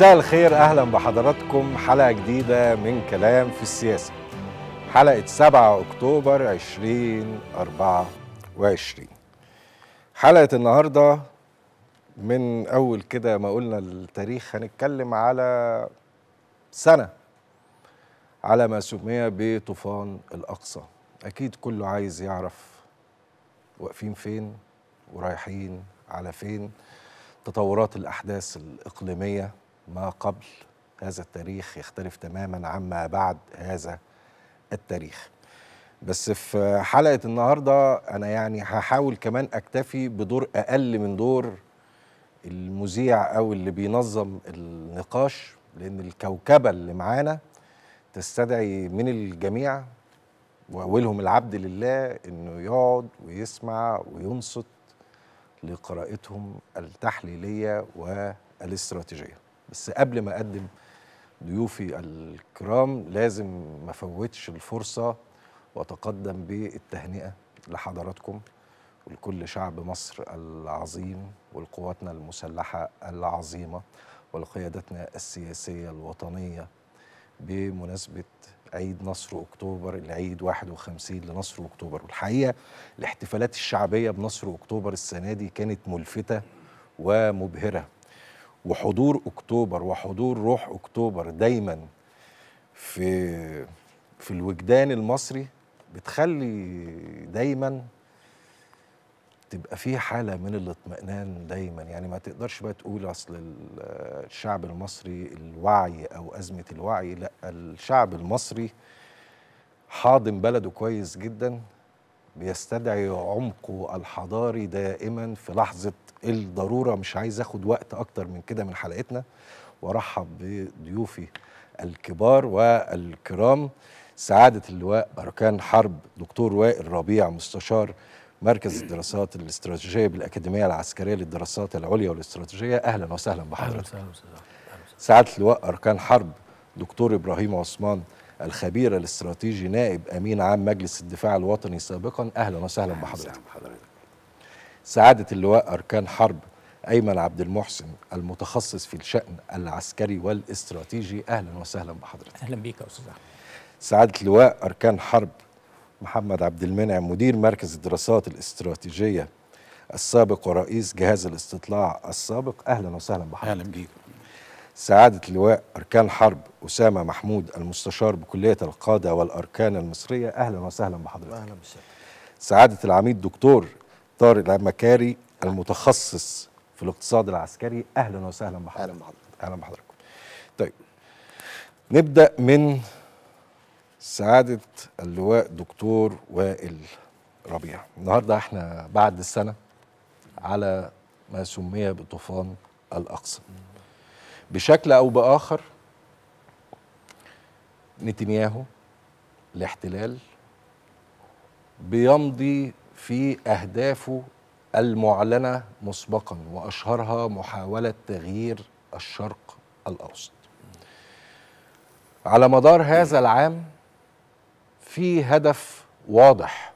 مساء الخير اهلا بحضراتكم حلقه جديده من كلام في السياسه حلقه 7 اكتوبر 2024 حلقه النهارده من اول كده ما قلنا التاريخ هنتكلم على سنه على ما سمي بطوفان الاقصى اكيد كله عايز يعرف واقفين فين ورايحين على فين تطورات الاحداث الاقليميه ما قبل هذا التاريخ يختلف تماما عما بعد هذا التاريخ بس في حلقة النهاردة أنا يعني هحاول كمان أكتفي بدور أقل من دور المذيع أو اللي بينظم النقاش لأن الكوكبة اللي معانا تستدعي من الجميع وأولهم العبد لله إنه يقعد ويسمع وينصت لقراءتهم التحليلية والاستراتيجية بس قبل ما اقدم ضيوفي الكرام لازم ما فوتش الفرصه واتقدم بالتهنئه لحضراتكم ولكل شعب مصر العظيم ولقواتنا المسلحه العظيمه ولقيادتنا السياسيه الوطنيه بمناسبه عيد نصر اكتوبر العيد 51 لنصر اكتوبر والحقيقه الاحتفالات الشعبيه بنصر اكتوبر السنه دي كانت ملفته ومبهره وحضور اكتوبر وحضور روح اكتوبر دايما في في الوجدان المصري بتخلي دايما تبقى في حاله من الاطمئنان دايما يعني ما تقدرش بقى تقول اصل الشعب المصري الوعي او ازمه الوعي لا الشعب المصري حاضن بلده كويس جدا بيستدعي عمقه الحضاري دائما في لحظه الضروره مش عايز اخد وقت اكتر من كده من حلقتنا وارحب بضيوفي الكبار والكرام سعاده اللواء اركان حرب دكتور وائل ربيع مستشار مركز الدراسات الاستراتيجيه بالاكاديميه العسكريه للدراسات العليا والاستراتيجيه اهلا وسهلا بحضرتك اهلا وسهلا سعاده اللواء اركان حرب دكتور ابراهيم عثمان الخبير الاستراتيجي نائب امين عام مجلس الدفاع الوطني سابقا اهلا وسهلا بحضرتك سعادة اللواء أركان حرب أيمن عبد المحسن المتخصص في الشأن العسكري والاستراتيجي أهلا وسهلا بحضرتك أهلا بيك يا أستاذ أحمد سعادة اللواء أركان حرب محمد عبد المنعم مدير مركز الدراسات الاستراتيجية السابق ورئيس جهاز الاستطلاع السابق أهلا وسهلا بحضرتك أهلا بيك سعادة اللواء أركان حرب أسامة محمود المستشار بكلية القادة والأركان المصرية أهلا وسهلا بحضرتك أهلا بسهلا. سعادة العميد دكتور طارق المكاري المتخصص في الاقتصاد العسكري اهلا وسهلا بحضرتك اهلا بحضرتك اهلا بحضرتك طيب نبدا من سعاده اللواء دكتور وائل ربيع النهارده احنا بعد السنه على ما سمي بطوفان الاقصى بشكل او باخر نتنياهو الاحتلال بيمضي في أهدافه المعلنة مسبقا وأشهرها محاولة تغيير الشرق الأوسط على مدار هذا العام في هدف واضح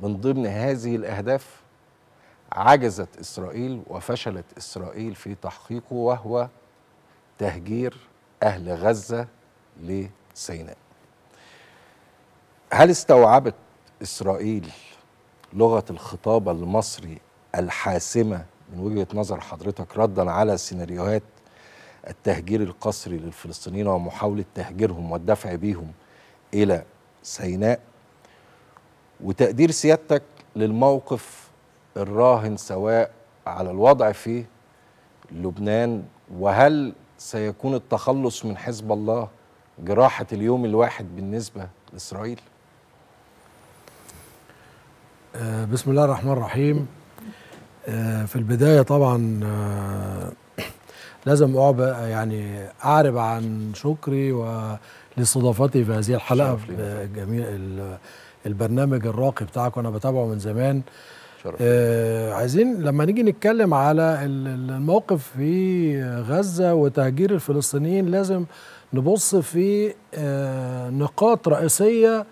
من ضمن هذه الأهداف عجزت إسرائيل وفشلت إسرائيل في تحقيقه وهو تهجير أهل غزة لسيناء هل استوعبت إسرائيل لغة الخطاب المصري الحاسمة من وجهة نظر حضرتك ردا على سيناريوهات التهجير القسري للفلسطينيين ومحاولة تهجيرهم والدفع بهم إلى سيناء وتقدير سيادتك للموقف الراهن سواء على الوضع في لبنان وهل سيكون التخلص من حزب الله جراحة اليوم الواحد بالنسبة لإسرائيل؟ آه، بسم الله الرحمن الرحيم آه، في البداية طبعا آه، لازم يعني أعرب عن شكري لاستضافتي في هذه الحلقة في جميع البرنامج الراقي بتاعك وأنا بتابعه من زمان آه عايزين لما نيجي نتكلم على الموقف في غزة وتهجير الفلسطينيين لازم نبص في آه نقاط رئيسية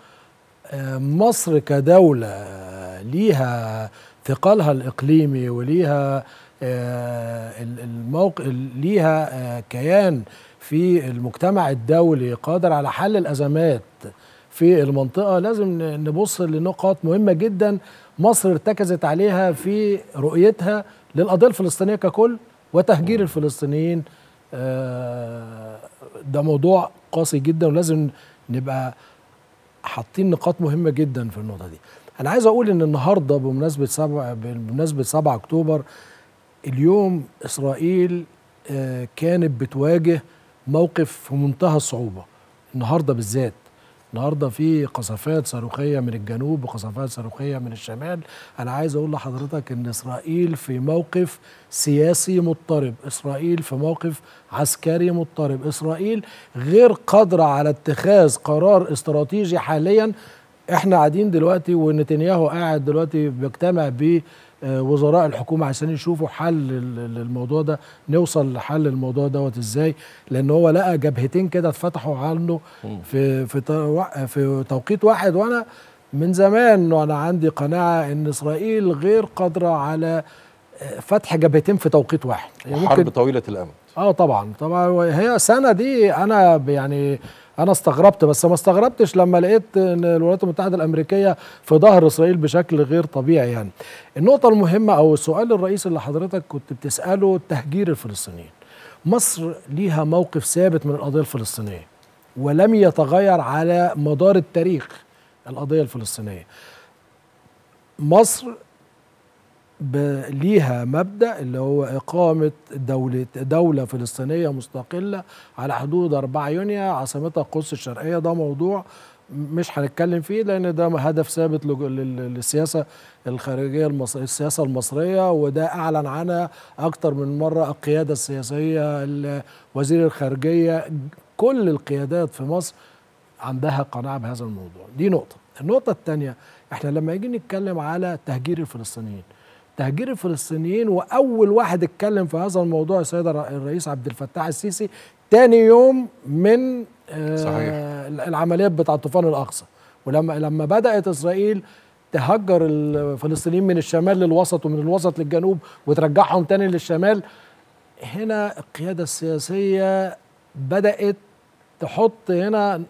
آه مصر كدولة ليها ثقلها الاقليمي وليها آه، الموقع ليها آه، كيان في المجتمع الدولي قادر على حل الازمات في المنطقه لازم نبص لنقاط مهمه جدا مصر ارتكزت عليها في رؤيتها للقضيه الفلسطينيه ككل وتهجير الفلسطينيين آه، ده موضوع قاسي جدا ولازم نبقى حاطين نقاط مهمه جدا في النقطه دي انا عايز اقول ان النهارده بمناسبه 7 بمناسبه 7 اكتوبر اليوم اسرائيل آه، كانت بتواجه موقف في منتهى الصعوبه النهارده بالذات النهارده في قصفات صاروخيه من الجنوب وقصفات صاروخيه من الشمال انا عايز اقول لحضرتك ان اسرائيل في موقف سياسي مضطرب اسرائيل في موقف عسكري مضطرب اسرائيل غير قادره على اتخاذ قرار استراتيجي حاليا احنا قاعدين دلوقتي ونتنياهو قاعد دلوقتي بيجتمع بوزراء آه، الحكومه عشان يشوفوا حل للموضوع ده نوصل لحل الموضوع دوت ازاي لان هو لقى جبهتين كده اتفتحوا عنه في في في توقيت واحد وانا من زمان وانا عندي قناعه ان اسرائيل غير قادره على آه، فتح جبهتين في توقيت واحد يعني حرب طويله الامد اه طبعا طبعا هي سنه دي انا يعني انا استغربت بس ما استغربتش لما لقيت ان الولايات المتحده الامريكيه في ظهر اسرائيل بشكل غير طبيعي يعني النقطه المهمه او السؤال الرئيسي اللي حضرتك كنت بتساله تهجير الفلسطينيين مصر ليها موقف ثابت من القضيه الفلسطينيه ولم يتغير على مدار التاريخ القضيه الفلسطينيه مصر ليها مبدا اللي هو اقامه دوله دوله فلسطينيه مستقله على حدود 4 يونيو عاصمتها القدس الشرقيه ده موضوع مش هنتكلم فيه لان ده هدف ثابت للسياسه الخارجيه المصريه السياسه المصريه وده اعلن عنها اكتر من مره القياده السياسيه وزير الخارجيه كل القيادات في مصر عندها قناعه بهذا الموضوع دي نقطه النقطه الثانيه احنا لما يجي نتكلم على تهجير الفلسطينيين تهجير الفلسطينيين واول واحد اتكلم في هذا الموضوع السيد الرئيس عبد الفتاح السيسي تاني يوم من آه، صحيح. العمليات بتاع طوفان الاقصى ولما لما بدات اسرائيل تهجر الفلسطينيين من الشمال للوسط ومن الوسط للجنوب وترجعهم تاني للشمال هنا القياده السياسيه بدات تحط هنا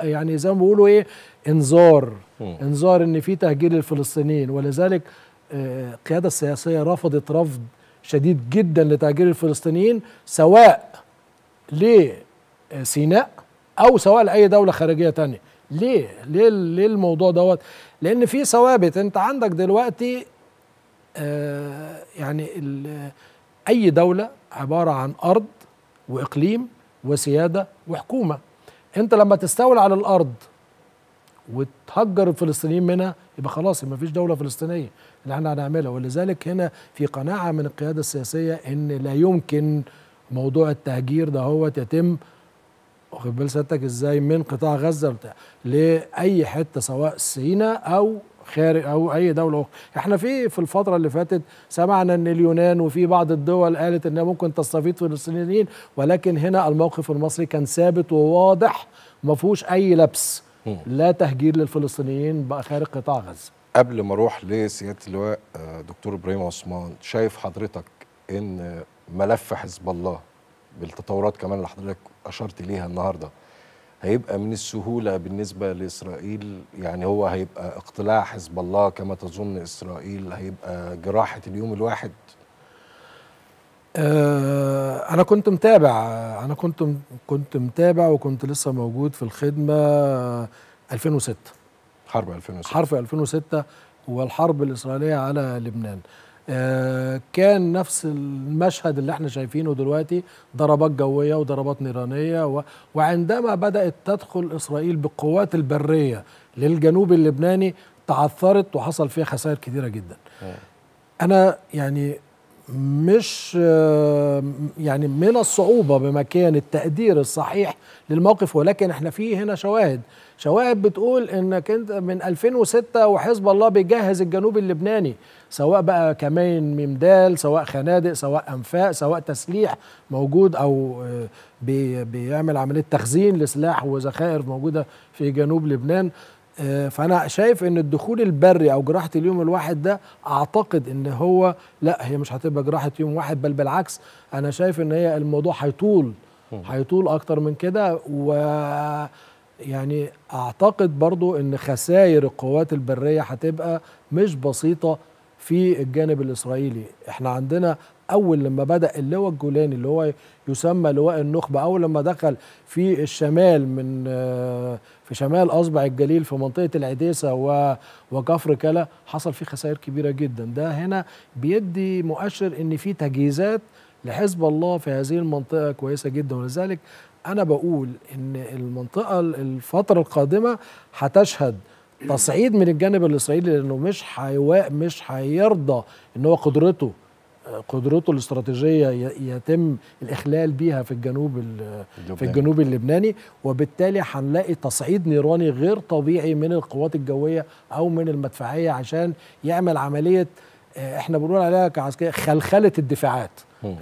يعني زي ما بيقولوا ايه انذار انذار ان في تهجير الفلسطينيين ولذلك القيادة السياسية رفضت رفض شديد جدا لتهجير الفلسطينيين سواء لسيناء أو سواء لأي دولة خارجية تانية ليه؟ ليه, ليه الموضوع دوت؟ لأن في ثوابت أنت عندك دلوقتي آه، يعني أي دولة عبارة عن أرض وإقليم وسيادة وحكومة أنت لما تستولى على الأرض وتهجر الفلسطينيين منها يبقى خلاص ما فيش دولة فلسطينية اللي احنا هنعملها ولذلك هنا في قناعة من القيادة السياسية ان لا يمكن موضوع التهجير ده هو يتم واخد بال سيادتك ازاي من قطاع غزة بتاع لأي حتة سواء سيناء أو خارج او اي دوله اخرى احنا في في الفتره اللي فاتت سمعنا ان اليونان وفي بعض الدول قالت انها ممكن تستفيد فلسطينيين ولكن هنا الموقف المصري كان ثابت وواضح ما فيهوش اي لبس لا تهجير للفلسطينيين بقى خارج قطاع غزه قبل ما اروح لسياده اللواء آه، دكتور ابراهيم عثمان شايف حضرتك ان ملف حزب الله بالتطورات كمان اللي حضرتك اشرت ليها النهارده هيبقى من السهوله بالنسبه لاسرائيل يعني هو هيبقى اقتلاع حزب الله كما تظن اسرائيل هيبقى جراحه اليوم الواحد آه، انا كنت متابع انا كنت كنت متابع وكنت لسه موجود في الخدمه 2006 آه، حرب 2006 حرب 2006 والحرب الإسرائيلية على لبنان آه، كان نفس المشهد اللي احنا شايفينه دلوقتي ضربات جوية وضربات نيرانية و... وعندما بدأت تدخل إسرائيل بالقوات البرية للجنوب اللبناني تعثرت وحصل فيها خسائر كثيرة جدا آه. أنا يعني مش آه، يعني من الصعوبة بمكان التقدير الصحيح للموقف ولكن احنا في هنا شواهد شواهد بتقول انك انت من 2006 وحزب الله بيجهز الجنوب اللبناني سواء بقى كمين ممدال سواء خنادق سواء انفاق سواء تسليح موجود او آه، بيعمل عمليه تخزين لسلاح وذخائر موجوده في جنوب لبنان آه، فانا شايف ان الدخول البري او جراحه اليوم الواحد ده اعتقد ان هو لا هي مش هتبقى جراحه يوم واحد بل بالعكس انا شايف ان هي الموضوع هيطول هيطول اكتر من كده و يعني اعتقد برضو ان خسائر القوات البريه هتبقى مش بسيطه في الجانب الاسرائيلي احنا عندنا اول لما بدا اللواء الجولاني اللي هو يسمى لواء النخبه اول لما دخل في الشمال من آه، في شمال اصبع الجليل في منطقه العديسه وكفر كلا حصل فيه خسائر كبيره جدا ده هنا بيدي مؤشر ان في تجهيزات لحزب الله في هذه المنطقه كويسه جدا ولذلك انا بقول ان المنطقه الفتره القادمه هتشهد تصعيد من الجانب الاسرائيلي لانه مش حيواء مش هيرضى ان هو قدرته قدرته الاستراتيجيه يتم الاخلال بيها في الجنوب في الجنوب اللبناني وبالتالي هنلاقي تصعيد نيراني غير طبيعي من القوات الجويه او من المدفعيه عشان يعمل عمليه آه، احنا بنقول عليها كعسكريه خلخله الدفاعات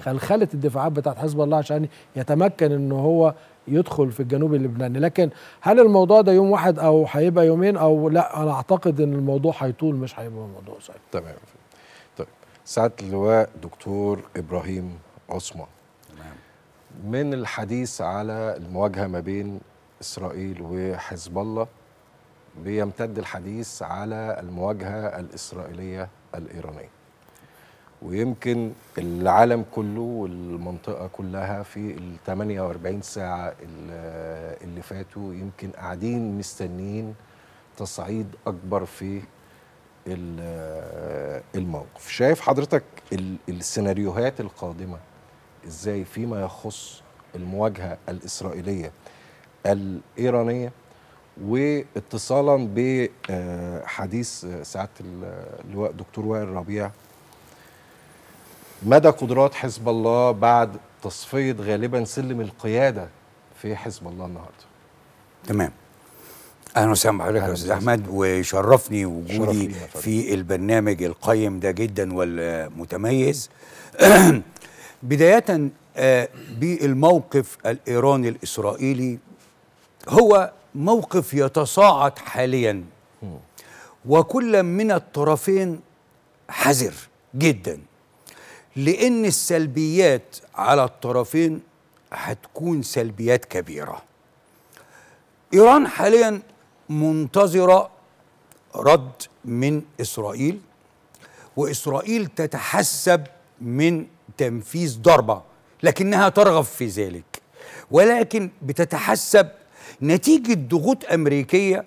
خلخله الدفاعات بتاعت حزب الله عشان يتمكن ان هو يدخل في الجنوب اللبناني لكن هل الموضوع ده يوم واحد او هيبقى يومين او لا انا اعتقد ان الموضوع هيطول مش هيبقى موضوع سهل تمام طيب سعاده اللواء دكتور ابراهيم عثمان تمام من الحديث على المواجهه ما بين اسرائيل وحزب الله بيمتد الحديث على المواجهه الاسرائيليه الايرانيه ويمكن العالم كله والمنطقة كلها في ال 48 ساعة اللي فاتوا يمكن قاعدين مستنيين تصعيد أكبر في الموقف شايف حضرتك السيناريوهات القادمة إزاي فيما يخص المواجهة الإسرائيلية الإيرانية واتصالا بحديث آه، سعاده آه، اللواء دكتور وائل ربيع مدى قدرات حزب الله بعد تصفيه غالبا سلم القياده في حزب الله النهارده تمام اهلا وسهلا بحضرتك يا استاذ احمد وشرفني وجودي في البرنامج القيم ده جدا والمتميز بدايه آه، بالموقف الايراني الاسرائيلي هو موقف يتصاعد حاليا وكل من الطرفين حذر جدا لأن السلبيات على الطرفين هتكون سلبيات كبيرة إيران حاليا منتظرة رد من إسرائيل وإسرائيل تتحسب من تنفيذ ضربة لكنها ترغب في ذلك ولكن بتتحسب نتيجة ضغوط أمريكية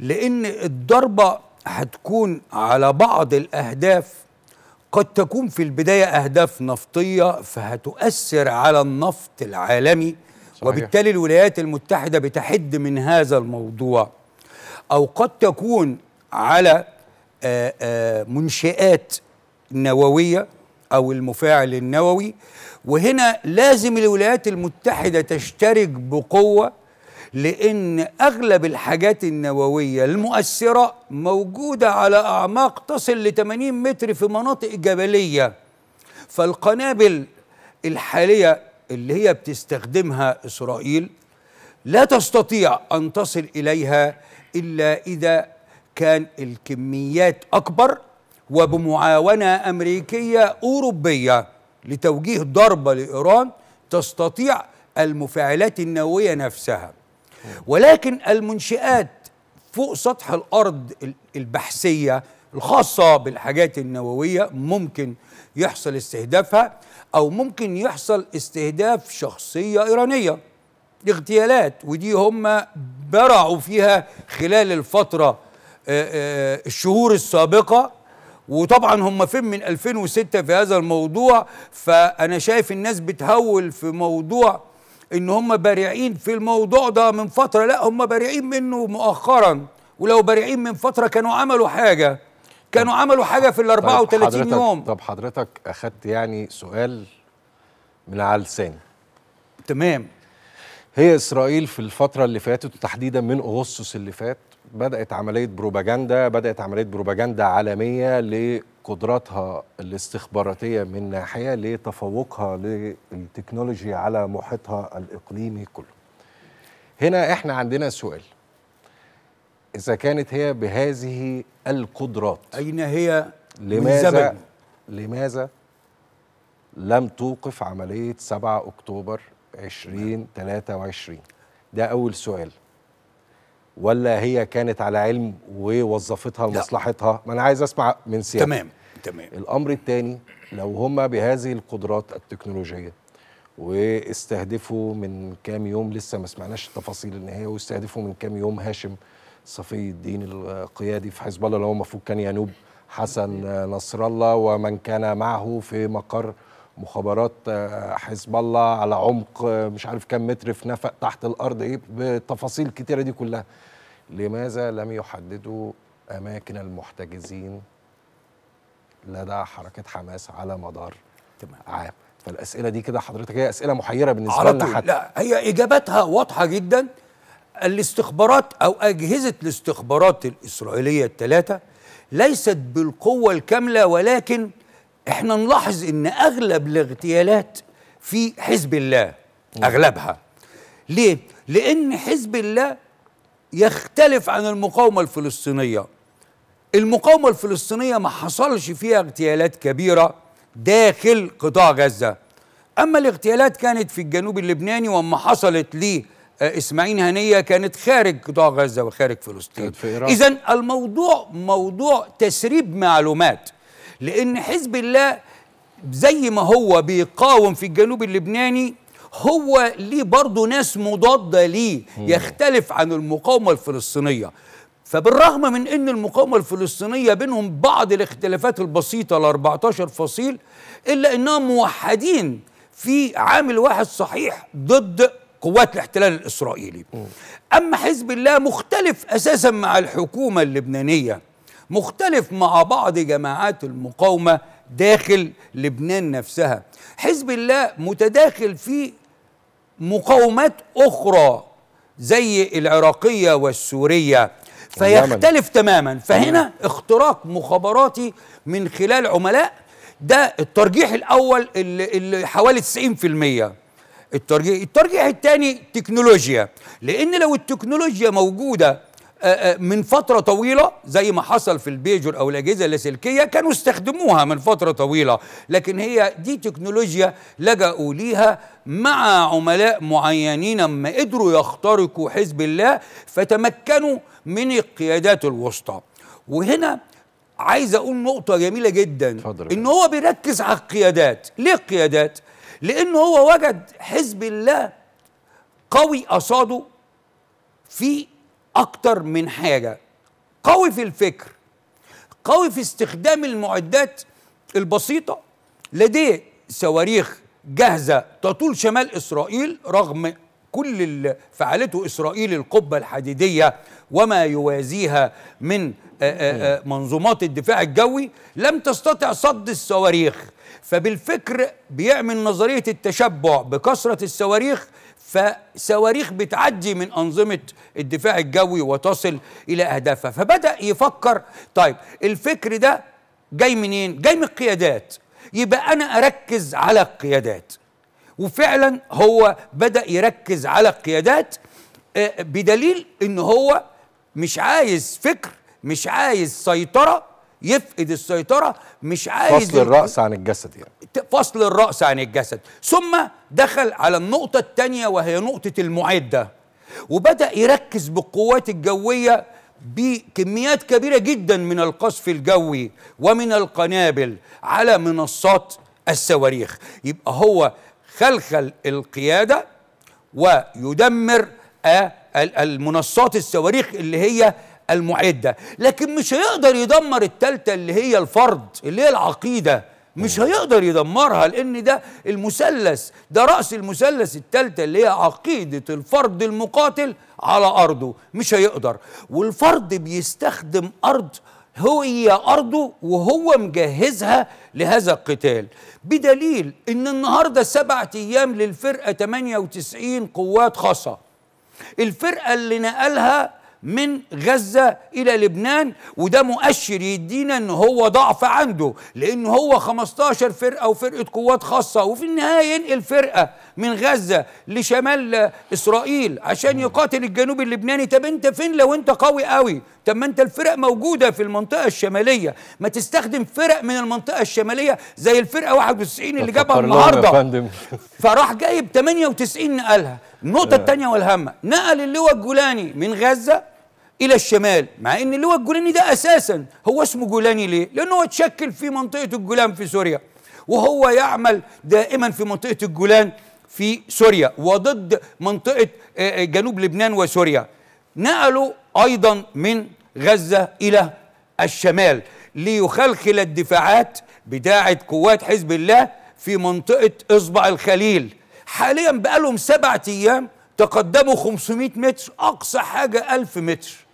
لأن الضربة هتكون على بعض الأهداف قد تكون في البداية أهداف نفطية فهتؤثر على النفط العالمي صحيح. وبالتالي الولايات المتحدة بتحد من هذا الموضوع أو قد تكون على آه، آه، منشآت نووية أو المفاعل النووي وهنا لازم الولايات المتحدة تشترك بقوة لأن أغلب الحاجات النووية المؤثرة موجودة على أعماق تصل ل 80 متر في مناطق جبلية فالقنابل الحالية اللي هي بتستخدمها إسرائيل لا تستطيع أن تصل إليها إلا إذا كان الكميات أكبر وبمعاونة أمريكية أوروبية لتوجيه ضربة لإيران تستطيع المفاعلات النووية نفسها ولكن المنشئات فوق سطح الأرض البحثية الخاصة بالحاجات النووية ممكن يحصل استهدافها أو ممكن يحصل استهداف شخصية إيرانية اغتيالات ودي هم برعوا فيها خلال الفترة آه، آه، الشهور السابقة وطبعا هم فين من 2006 في هذا الموضوع فأنا شايف الناس بتهول في موضوع ان هم بارعين في الموضوع ده من فتره لا هم بارعين منه مؤخرا ولو بارعين من فتره كانوا عملوا حاجه كانوا عملوا حاجه في ال 34 طيب يوم طب حضرتك اخدت يعني سؤال من على لساني تمام هي اسرائيل في الفتره اللي فاتت وتحديدا من اغسطس اللي فات بدات عمليه بروباجندا بدات عمليه بروباجندا عالميه ل قدراتها الاستخباراتيه من ناحيه لتفوقها للتكنولوجي على محيطها الاقليمي كله. هنا احنا عندنا سؤال اذا كانت هي بهذه القدرات اين هي لماذا لماذا لم توقف عمليه 7 اكتوبر 2023 ده اول سؤال ولا هي كانت على علم ووظفتها لمصلحتها ما انا عايز اسمع من سيادتك تمام تمام الامر الثاني لو هم بهذه القدرات التكنولوجيه واستهدفوا من كام يوم لسه ما سمعناش التفاصيل النهائيه واستهدفوا من كام يوم هاشم صفي الدين القيادي في حزب الله اللي هو المفروض كان ينوب حسن نصر الله ومن كان معه في مقر مخابرات حزب الله على عمق مش عارف كم متر في نفق تحت الارض ايه بالتفاصيل الكتيره دي كلها لماذا لم يحددوا اماكن المحتجزين لدى حركه حماس على مدار تمام. عام فالاسئله دي كده حضرتك هي اسئله محيره بالنسبه على لنا حتى لا هي اجابتها واضحه جدا الاستخبارات او اجهزه الاستخبارات الاسرائيليه الثلاثه ليست بالقوه الكامله ولكن احنا نلاحظ ان اغلب الاغتيالات في حزب الله اغلبها ليه لان حزب الله يختلف عن المقاومه الفلسطينيه المقاومة الفلسطينية ما حصلش فيها اغتيالات كبيرة داخل قطاع غزة أما الاغتيالات كانت في الجنوب اللبناني وما حصلت ليه آه، اسماعيل هنيه كانت خارج قطاع غزه وخارج فلسطين اذا الموضوع موضوع تسريب معلومات لان حزب الله زي ما هو بيقاوم في الجنوب اللبناني هو ليه برضه ناس مضاده ليه يختلف عن المقاومه الفلسطينيه فبالرغم من ان المقاومه الفلسطينيه بينهم بعض الاختلافات البسيطه ال 14 فصيل الا انهم موحدين في عامل واحد صحيح ضد قوات الاحتلال الاسرائيلي. اما حزب الله مختلف اساسا مع الحكومه اللبنانيه مختلف مع بعض جماعات المقاومه داخل لبنان نفسها. حزب الله متداخل في مقاومات اخرى زي العراقيه والسوريه فيختلف تماما فهنا اختراق مخابراتي من خلال عملاء ده الترجيح الاول اللي, حوالي 90% الترجيح الترجيح الثاني تكنولوجيا لان لو التكنولوجيا موجوده آه، آه، من فترة طويلة زي ما حصل في البيجر أو الأجهزة اللاسلكية كانوا استخدموها من فترة طويلة لكن هي دي تكنولوجيا لجأوا ليها مع عملاء معينين ما قدروا يخترقوا حزب الله فتمكنوا من القيادات الوسطى وهنا عايز أقول نقطة جميلة جدا إن هو بيركز على القيادات ليه القيادات؟ لأن هو وجد حزب الله قوي قصاده في اكتر من حاجه قوي في الفكر قوي في استخدام المعدات البسيطه لديه صواريخ جاهزه تطول شمال اسرائيل رغم كل اللي فعلته اسرائيل القبه الحديديه وما يوازيها من آه، آه، آه، منظومات الدفاع الجوي لم تستطع صد الصواريخ فبالفكر بيعمل نظريه التشبع بكثره الصواريخ فصواريخ بتعدي من أنظمة الدفاع الجوي وتصل إلى أهدافها فبدأ يفكر طيب الفكر ده جاي منين؟ جاي من القيادات يبقى أنا أركز على القيادات وفعلا هو بدأ يركز على القيادات آه، بدليل ان هو مش عايز فكر مش عايز سيطرة يفقد السيطرة مش عايز فصل الرأس عن الجسد يعني فصل الرأس عن الجسد ثم دخل على النقطة الثانية وهي نقطة المعدة وبدأ يركز بالقوات الجوية بكميات كبيرة جدا من القصف الجوي ومن القنابل على منصات الصواريخ يبقى هو خلخل القيادة ويدمر آه، المنصات الصواريخ اللي هي المعدة لكن مش هيقدر يدمر التالتة اللي هي الفرد اللي هي العقيدة مش هيقدر يدمرها لان ده المثلث ده راس المثلث الثالثه اللي هي عقيده الفرد المقاتل على ارضه مش هيقدر والفرد بيستخدم ارض هو هي أرضه وهو مجهزها لهذا القتال بدليل أن النهاردة سبعة أيام للفرقة 98 قوات خاصة الفرقة اللي نقلها من غزة إلى لبنان وده مؤشر يدينا أن هو ضعف عنده لأن هو 15 فرقة وفرقة قوات خاصة وفي النهاية ينقل فرقة من غزة لشمال إسرائيل عشان يقاتل الجنوب اللبناني طب أنت فين لو أنت قوي قوي طب ما أنت الفرق موجودة في المنطقة الشمالية ما تستخدم فرق من المنطقة الشمالية زي الفرقة 91 اللي جابها النهاردة فراح جايب 98 نقلها النقطة آه. الثانية والهامة نقل اللواء الجولاني من غزة الى الشمال مع ان اللواء الجولاني ده اساسا هو اسمه جولاني ليه لانه هو اتشكل في منطقه الجولان في سوريا وهو يعمل دائما في منطقه الجولان في سوريا وضد منطقة آه، آه، جنوب لبنان وسوريا نقلوا أيضا من غزة إلى الشمال ليخلخل الدفاعات بتاعة قوات حزب الله في منطقة إصبع الخليل حاليا بقالهم سبعة أيام تقدموا 500 متر أقصى حاجة 1000 متر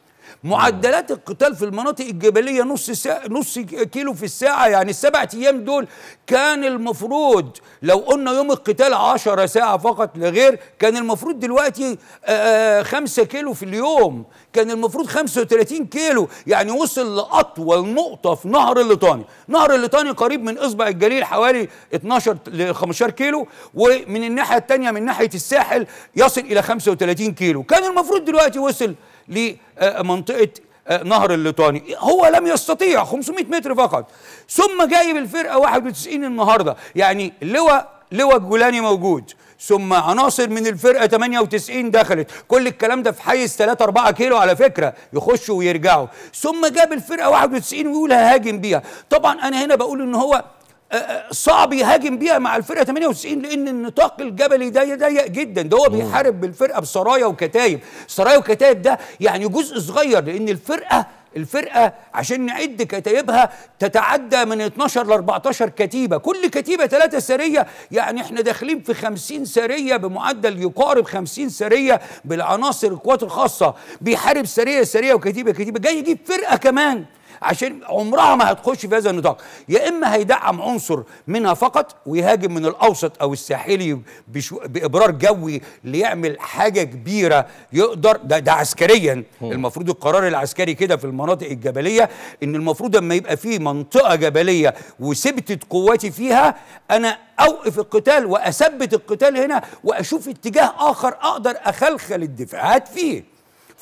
معدلات القتال في المناطق الجبليه نص سا... نص كيلو في الساعه يعني السبع ايام دول كان المفروض لو قلنا يوم القتال 10 ساعه فقط لغير كان المفروض دلوقتي 5 آه، آه، كيلو في اليوم كان المفروض 35 كيلو يعني وصل لاطول نقطه في نهر الليطاني نهر الليطاني قريب من اصبع الجليل حوالي 12 ل 15 كيلو ومن الناحيه الثانيه من ناحيه الساحل يصل الى 35 كيلو كان المفروض دلوقتي وصل لمنطقه آه، نهر الليطاني هو لم يستطيع 500 متر فقط ثم جايب الفرقه 91 النهارده يعني لواء لواء الجولاني موجود ثم عناصر من الفرقه 98 دخلت كل الكلام ده في حيز 3 4 كيلو على فكره يخشوا ويرجعوا ثم جاب الفرقه 91 ويقول ههاجم بيها طبعا انا هنا بقول ان هو صعب يهاجم بيها مع الفرقه 98 لان النطاق الجبلي ده ضيق جدا ده هو بيحارب بالفرقه بسرايا وكتايب سرايا وكتايب ده يعني جزء صغير لان الفرقه الفرقه عشان نعد كتايبها تتعدى من 12 ل 14 كتيبه كل كتيبه ثلاثه سريه يعني احنا داخلين في 50 سريه بمعدل يقارب 50 سريه بالعناصر القوات الخاصه بيحارب سريه سريه وكتيبه كتيبه جاي يجيب فرقه كمان عشان عمرها ما هتخش في هذا النطاق يا اما هيدعم عنصر منها فقط ويهاجم من الاوسط او الساحلي بشو... بابرار جوي ليعمل حاجه كبيره يقدر ده, ده عسكريا هم. المفروض القرار العسكري كده في المناطق الجبليه ان المفروض اما يبقى في منطقه جبليه وثبتت قواتي فيها انا اوقف القتال واثبت القتال هنا واشوف اتجاه اخر اقدر اخلخل الدفاعات فيه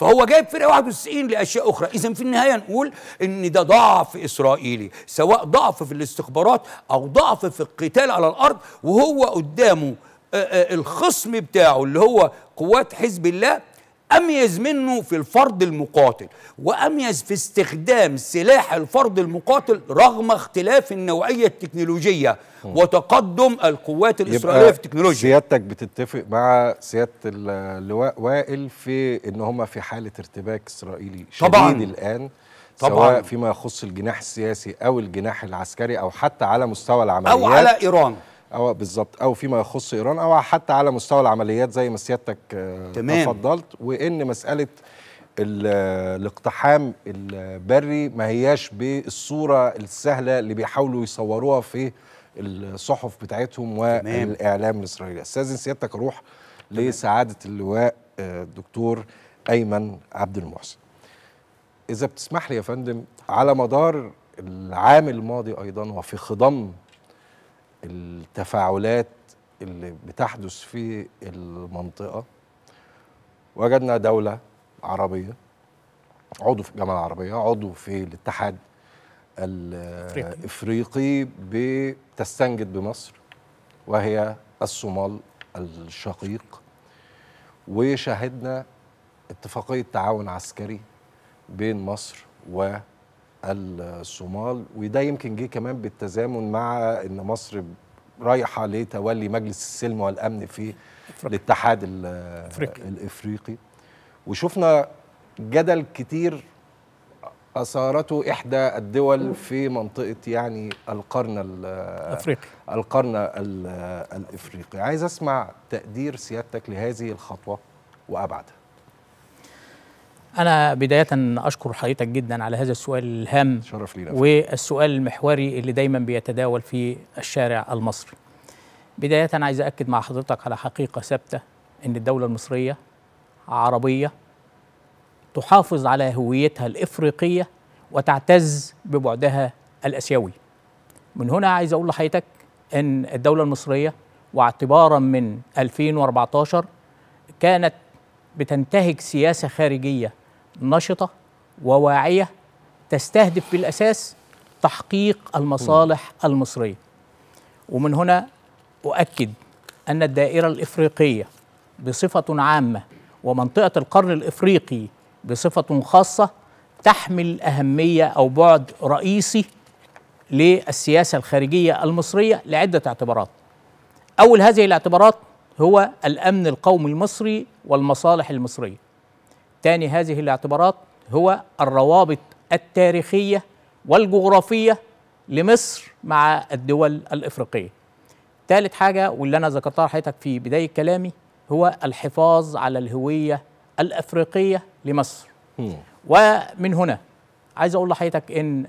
فهو جايب فرقه 91 لاشياء اخرى اذا في النهايه نقول ان ده ضعف اسرائيلي سواء ضعف في الاستخبارات او ضعف في القتال على الارض وهو قدامه الخصم بتاعه اللي هو قوات حزب الله أميز منه في الفرد المقاتل وأميز في استخدام سلاح الفرد المقاتل رغم اختلاف النوعية التكنولوجية وتقدم القوات الإسرائيلية في التكنولوجيا سيادتك بتتفق مع سيادة اللواء وائل في أن هم في حالة ارتباك إسرائيلي شديد طبعاً. الآن طبعا سواء فيما يخص الجناح السياسي او الجناح العسكري او حتى على مستوى العمليات او على ايران او بالظبط او فيما يخص ايران او حتى على مستوى العمليات زي ما سيادتك آه، تمام. تفضلت وان مساله الاقتحام البري ما هياش بالصوره السهله اللي بيحاولوا يصوروها في الصحف بتاعتهم والاعلام الاسرائيلي استاذن سيادتك اروح لسعاده اللواء الدكتور آه، ايمن عبد المحسن اذا بتسمح لي يا فندم على مدار العام الماضي ايضا وفي خضم التفاعلات اللي بتحدث في المنطقة وجدنا دولة عربية عضو في الجامعة العربية عضو في الاتحاد الافريقي بتستنجد بمصر وهي الصومال الشقيق وشاهدنا اتفاقية تعاون عسكري بين مصر و الصومال وده يمكن جه كمان بالتزامن مع ان مصر رايحه لتولي مجلس السلم والامن في الاتحاد الافريقي الافريقي وشفنا جدل كتير اثارته احدى الدول في منطقه يعني القرن الافريقي القرن الافريقي عايز اسمع تقدير سيادتك لهذه الخطوه وابعدها أنا بداية أشكر حضرتك جدا على هذا السؤال الهام شرف لينا والسؤال المحوري اللي دايما بيتداول في الشارع المصري. بداية عايز أكد مع حضرتك على حقيقة ثابتة إن الدولة المصرية عربية تحافظ على هويتها الإفريقية وتعتز ببعدها الآسيوي. من هنا عايز أقول لحضرتك إن الدولة المصرية واعتبارا من 2014 كانت بتنتهج سياسة خارجية نشطه وواعيه تستهدف بالاساس تحقيق المصالح المصريه ومن هنا اؤكد ان الدائره الافريقيه بصفه عامه ومنطقه القرن الافريقي بصفه خاصه تحمل اهميه او بعد رئيسي للسياسه الخارجيه المصريه لعده اعتبارات. اول هذه الاعتبارات هو الامن القومي المصري والمصالح المصريه. ثاني هذه الاعتبارات هو الروابط التاريخية والجغرافية لمصر مع الدول الإفريقية ثالث حاجة واللي أنا ذكرتها لحضرتك في بداية كلامي هو الحفاظ على الهوية الأفريقية لمصر م. ومن هنا عايز أقول لحضرتك إن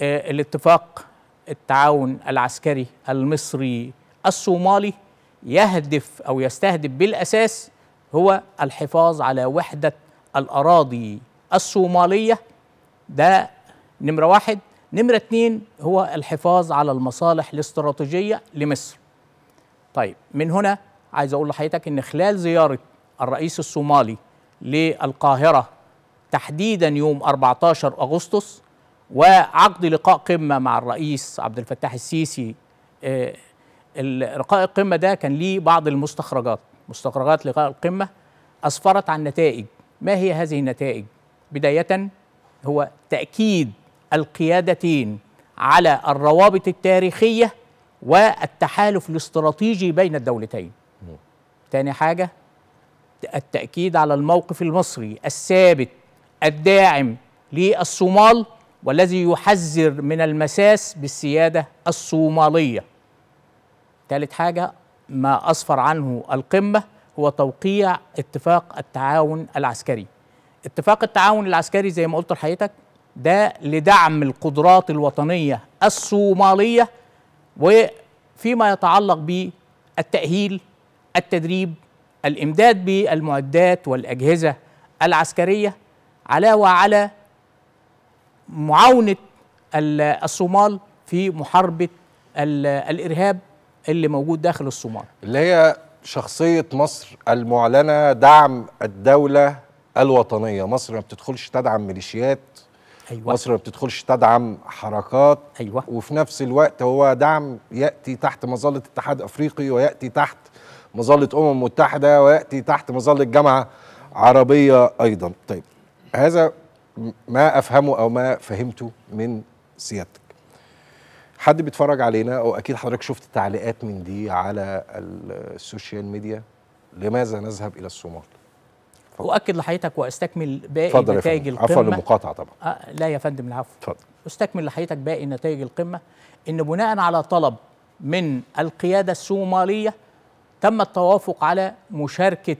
آه، الاتفاق التعاون العسكري المصري الصومالي يهدف أو يستهدف بالأساس هو الحفاظ على وحدة الأراضي الصومالية ده نمرة واحد نمرة اتنين هو الحفاظ على المصالح الاستراتيجية لمصر طيب من هنا عايز أقول لحضرتك إن خلال زيارة الرئيس الصومالي للقاهرة تحديدا يوم 14 أغسطس وعقد لقاء قمة مع الرئيس عبد الفتاح السيسي آه، لقاء القمة ده كان ليه بعض المستخرجات مستخرجات لقاء القمة أسفرت عن نتائج ما هي هذه النتائج؟ بداية هو تأكيد القيادتين على الروابط التاريخية والتحالف الاستراتيجي بين الدولتين. ثاني تاني حاجة التأكيد على الموقف المصري الثابت الداعم للصومال والذي يحذر من المساس بالسيادة الصومالية. ثالث حاجة ما أسفر عنه القمة هو توقيع اتفاق التعاون العسكري اتفاق التعاون العسكري زي ما قلت لحضرتك ده لدعم القدرات الوطنية الصومالية وفيما يتعلق بالتأهيل التدريب الإمداد بالمعدات والأجهزة العسكرية على وعلى معاونة الصومال في محاربة الإرهاب اللي موجود داخل الصومال اللي هي شخصية مصر المعلنة دعم الدولة الوطنية مصر ما بتدخلش تدعم ميليشيات أيوة. مصر ما بتدخلش تدعم حركات أيوة. وفي نفس الوقت هو دعم يأتي تحت مظلة اتحاد أفريقي ويأتي تحت مظلة أمم متحدة ويأتي تحت مظلة جامعة عربية أيضا طيب هذا ما أفهمه أو ما فهمته من سيادتك حد بيتفرج علينا او اكيد حضرتك شفت تعليقات من دي على السوشيال ميديا لماذا نذهب الى الصومال اؤكد لحضرتك واستكمل باقي نتائج القمه عفوا المقاطعه طبعا أه لا يا فندم العفو اتفضل استكمل لحضرتك باقي نتائج القمه ان بناء على طلب من القياده الصوماليه تم التوافق على مشاركه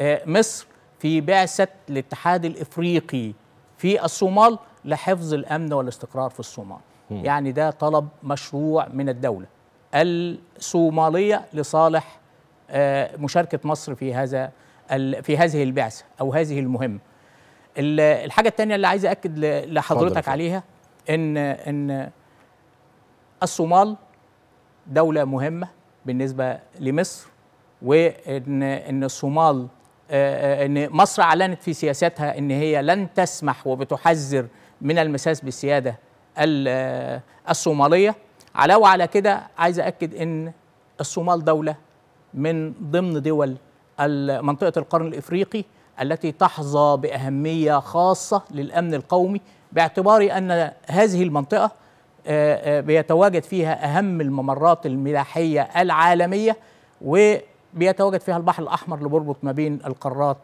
آه، مصر في بعثه الاتحاد الافريقي في الصومال لحفظ الامن والاستقرار في الصومال يعني ده طلب مشروع من الدولة الصومالية لصالح آه، مشاركة مصر في هذا في هذه البعثة أو هذه المهمة الحاجة الثانية اللي عايز أكد لحضرتك عليها إن إن الصومال دولة مهمة بالنسبة لمصر وإن إن الصومال آه، آه، إن مصر أعلنت في سياستها إن هي لن تسمح وبتحذر من المساس بالسيادة الصوماليه علاوه على كده عايز اكد ان الصومال دوله من ضمن دول منطقه القرن الافريقي التي تحظى باهميه خاصه للامن القومي باعتبار ان هذه المنطقه آه، آه، بيتواجد فيها اهم الممرات الملاحيه العالميه وبيتواجد فيها البحر الاحمر اللي بيربط ما بين القارات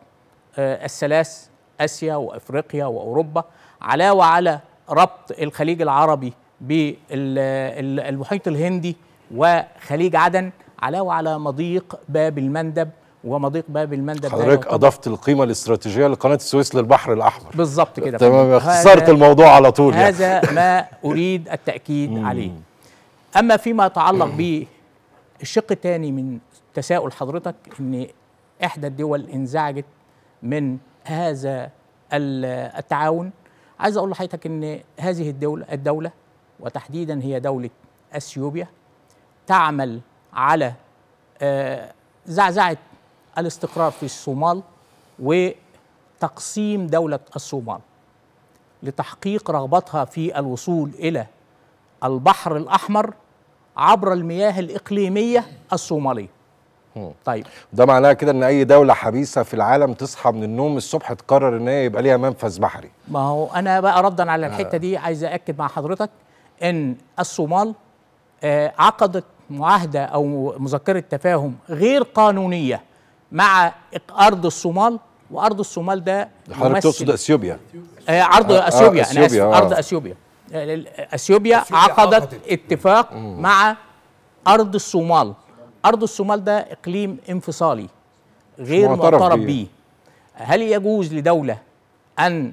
آه، الثلاث اسيا وافريقيا واوروبا علاوه على ربط الخليج العربي بالمحيط الهندي وخليج عدن على وعلى مضيق باب المندب ومضيق باب المندب حضرتك اضفت القيمه الاستراتيجيه لقناه السويس للبحر الاحمر بالظبط كده تمام اختصرت الموضوع على طول يعني. هذا يعني. ما اريد التاكيد عليه اما فيما يتعلق بالشق الثاني من تساؤل حضرتك ان احدى الدول انزعجت من هذا التعاون عايز اقول لحضرتك ان هذه الدوله الدوله وتحديدا هي دوله اثيوبيا تعمل على آه، زعزعه الاستقرار في الصومال وتقسيم دوله الصومال لتحقيق رغبتها في الوصول الى البحر الاحمر عبر المياه الاقليميه الصوماليه طيب ده معناه كده ان اي دوله حبيسه في العالم تصحى من النوم الصبح تقرر ان هي يبقى ليها منفذ بحري ما هو انا بقى ردا على آه. الحته دي عايز اكد مع حضرتك ان الصومال آه عقدت معاهده او مذكره تفاهم غير قانونيه مع ارض الصومال وارض الصومال ده حضرتك تقصد اثيوبيا آه، ارض آه, آه، اثيوبيا آه انا آه. ارض اثيوبيا اثيوبيا عقدت اتفاق مم. مع ارض الصومال أرض الصومال ده إقليم انفصالي غير معترف بيه هل يجوز لدولة أن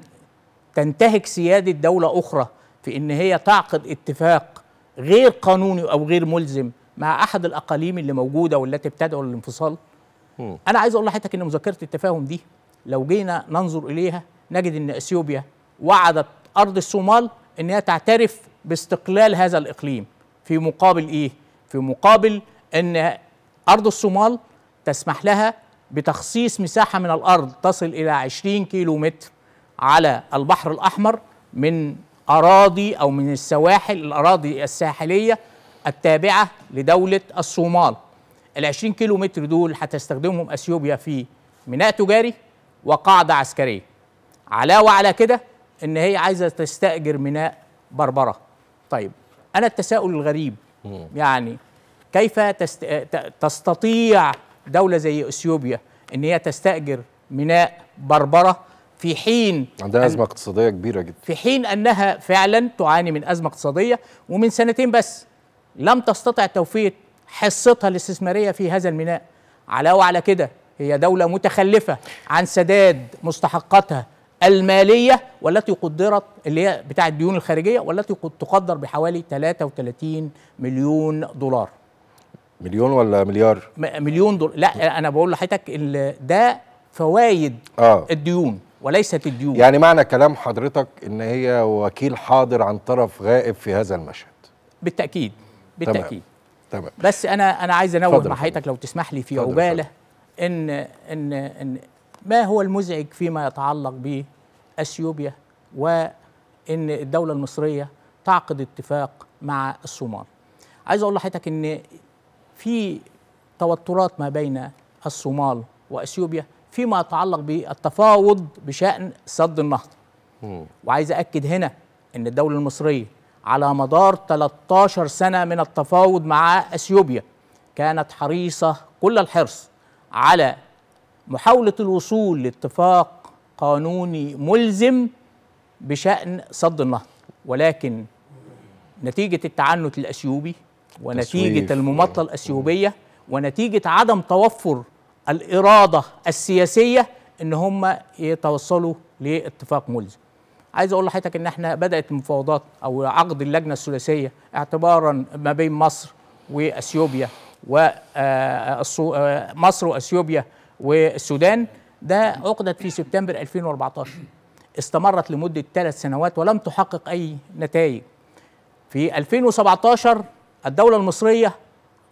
تنتهك سيادة دولة أخرى في إن هي تعقد اتفاق غير قانوني أو غير ملزم مع أحد الأقاليم اللي موجودة والتي بتدعو للانفصال أنا عايز أقول لحضرتك إن مذكرة التفاهم دي لو جينا ننظر إليها نجد إن أثيوبيا وعدت أرض الصومال إنها تعترف باستقلال هذا الإقليم في مقابل إيه؟ في مقابل ان ارض الصومال تسمح لها بتخصيص مساحه من الارض تصل الى 20 كيلو متر على البحر الاحمر من اراضي او من السواحل الاراضي الساحليه التابعه لدوله الصومال ال 20 كيلو متر دول هتستخدمهم اثيوبيا في ميناء تجاري وقاعده عسكريه علاوه على كده ان هي عايزه تستاجر ميناء بربره طيب انا التساؤل الغريب يعني كيف تست... تستطيع دولة زي أثيوبيا أن هي تستأجر ميناء بربرة في حين عندها أزمة اقتصادية كبيرة جدا في حين أنها فعلا تعاني من أزمة اقتصادية ومن سنتين بس لم تستطع توفير حصتها الاستثمارية في هذا الميناء على وعلى كده هي دولة متخلفة عن سداد مستحقاتها المالية والتي قدرت اللي هي بتاع الديون الخارجية والتي تقدر بحوالي 33 مليون دولار مليون ولا مليار مليون دولار لا انا بقول لحضرتك ده فوائد آه. الديون وليست الديون يعني معنى كلام حضرتك ان هي وكيل حاضر عن طرف غائب في هذا المشهد بالتاكيد بالتاكيد تمام, تمام. بس انا انا عايز انوه مع حضرتك لو تسمح لي في عباله إن, ان ان ما هو المزعج فيما يتعلق باثيوبيا وان الدوله المصريه تعقد اتفاق مع الصومال عايز اقول لحضرتك ان في توترات ما بين الصومال واثيوبيا فيما يتعلق بالتفاوض بشان سد النهضه. وعايز اكد هنا ان الدوله المصريه على مدار 13 سنه من التفاوض مع اثيوبيا كانت حريصه كل الحرص على محاوله الوصول لاتفاق قانوني ملزم بشان سد النهضه ولكن نتيجه التعنت الاثيوبي ونتيجة تسويف. المماطلة الأثيوبية ونتيجة عدم توفر الإرادة السياسية إن هم يتوصلوا لاتفاق ملزم عايز اقول لحضرتك ان احنا بدات المفاوضات او عقد اللجنه الثلاثيه اعتبارا ما بين مصر واثيوبيا ومصر آه، آه، واثيوبيا والسودان ده عقدت في سبتمبر 2014 استمرت لمده ثلاث سنوات ولم تحقق اي نتائج في 2017 الدولة المصرية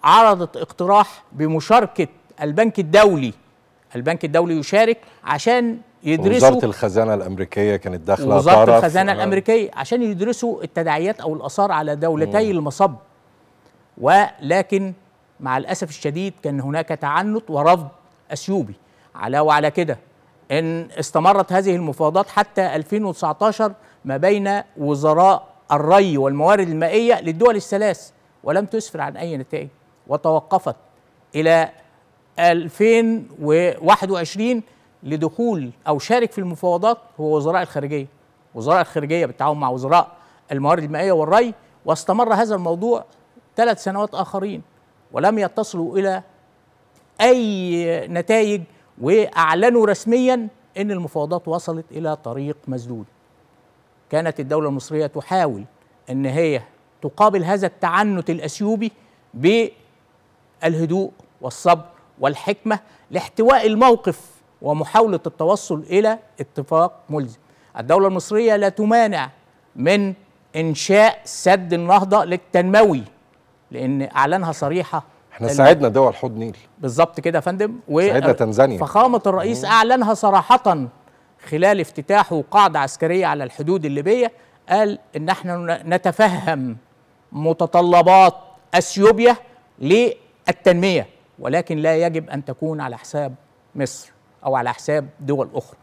عرضت اقتراح بمشاركة البنك الدولي البنك الدولي يشارك عشان يدرسوا وزارة الخزانة الأمريكية كانت داخلة وزارة الخزانة الأمريكية عشان يدرسوا التداعيات أو الآثار على دولتي المصب ولكن مع الأسف الشديد كان هناك تعنت ورفض أثيوبي على وعلى كده إن استمرت هذه المفاوضات حتى 2019 ما بين وزراء الري والموارد المائية للدول الثلاث ولم تسفر عن أي نتائج وتوقفت إلى 2021 لدخول أو شارك في المفاوضات هو وزراء الخارجية وزراء الخارجية بالتعاون مع وزراء الموارد المائية والري واستمر هذا الموضوع ثلاث سنوات آخرين ولم يتصلوا إلى أي نتائج وأعلنوا رسميا أن المفاوضات وصلت إلى طريق مسدود كانت الدولة المصرية تحاول أن هي تقابل هذا التعنت الأثيوبي بالهدوء والصبر والحكمة لاحتواء الموقف ومحاولة التوصل إلى اتفاق ملزم الدولة المصرية لا تمانع من إنشاء سد النهضة للتنموي لأن أعلانها صريحة احنا ساعدنا دول حوض نيل بالظبط كده يا فندم و ساعدنا تنزانيا فخامة الرئيس مم. أعلنها صراحة خلال افتتاحه قاعدة عسكرية على الحدود الليبية قال إن احنا نتفهم متطلبات اثيوبيا للتنميه ولكن لا يجب ان تكون على حساب مصر او على حساب دول اخرى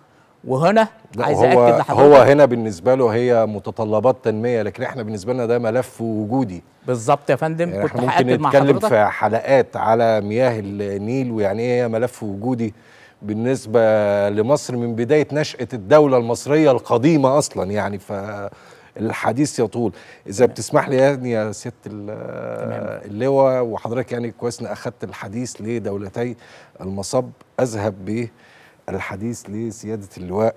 وهنا عايز هو اكد لحضرتك هو هنا بالنسبه له هي متطلبات تنميه لكن احنا بالنسبه لنا ده ملف وجودي بالظبط يا فندم يعني كنت ممكن نتكلم في حلقات على مياه النيل ويعني ايه هي ملف وجودي بالنسبه لمصر من بدايه نشاه الدوله المصريه القديمه اصلا يعني ف الحديث يطول اذا بتسمح لي يعني يا سياده اللواء وحضرتك يعني كويس اني اخذت الحديث لدولتي المصب اذهب به الحديث لسياده اللواء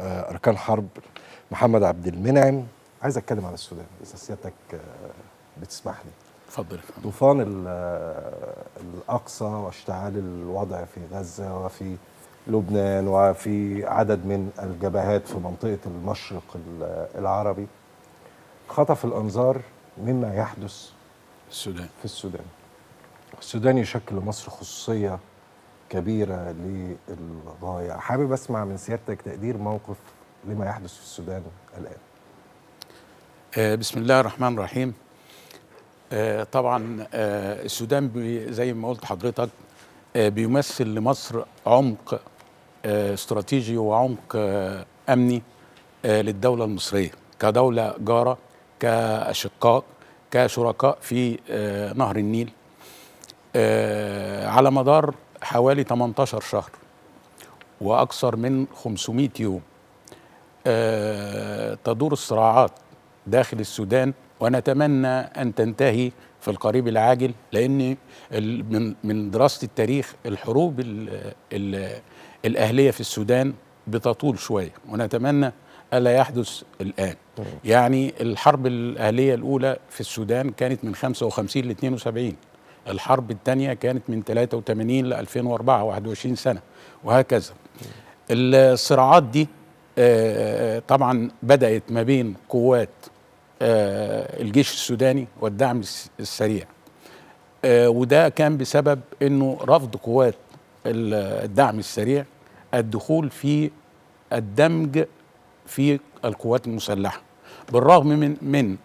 آه، اركان حرب محمد عبد المنعم عايز اتكلم على السودان اذا سيادتك آه، بتسمح لي اتفضل طوفان آه، الاقصى واشتعال الوضع في غزه وفي لبنان وفي عدد من الجبهات في منطقة المشرق العربي خطف الأنظار مما يحدث السودان في السودان السودان يشكل مصر خصوصية كبيرة للغاية حابب أسمع من سيادتك تقدير موقف لما يحدث في السودان الآن آه، بسم الله الرحمن الرحيم آه، طبعا آه، السودان زي ما قلت حضرتك بيمثل لمصر عمق استراتيجي وعمق آه، امني آه، للدوله المصريه كدوله جاره كاشقاء كشركاء في آه، نهر النيل على مدار حوالي 18 شهر واكثر من 500 يوم تدور الصراعات داخل السودان ونتمنى ان تنتهي في القريب العاجل لان من دراسة التاريخ الحروب الأهلية في السودان بتطول شوية ونتمنى ألا يحدث الآن يعني الحرب الأهلية الأولى في السودان كانت من 55 ل 72 الحرب الثانية كانت من 83 ل 2004 21 سنة وهكذا الصراعات دي آه، آه، طبعا بدأت ما بين قوات آه، الجيش السوداني والدعم السريع وده كان بسبب انه رفض قوات الدعم السريع الدخول في الدمج في القوات المسلحة بالرغم من, من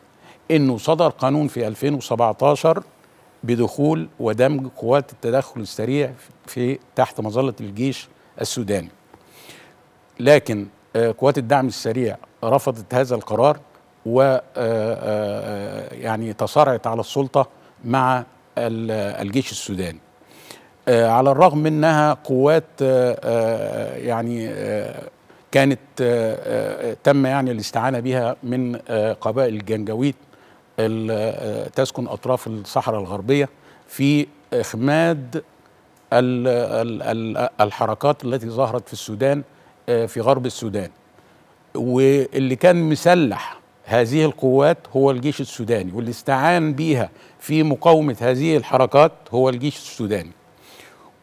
أنه صدر قانون في 2017 بدخول ودمج قوات التدخل السريع في تحت مظلة الجيش السوداني لكن آه، قوات الدعم السريع رفضت هذا القرار و آه، آه، يعني تصارعت على السلطة مع الجيش السوداني آه، على الرغم منها قوات آه، آه، يعني كانت تم يعني الاستعانة بها من قبائل الجنجويت تسكن أطراف الصحراء الغربية في إخماد الحركات التي ظهرت في السودان في غرب السودان واللي كان مسلح هذه القوات هو الجيش السوداني واللي استعان بها في مقاومة هذه الحركات هو الجيش السوداني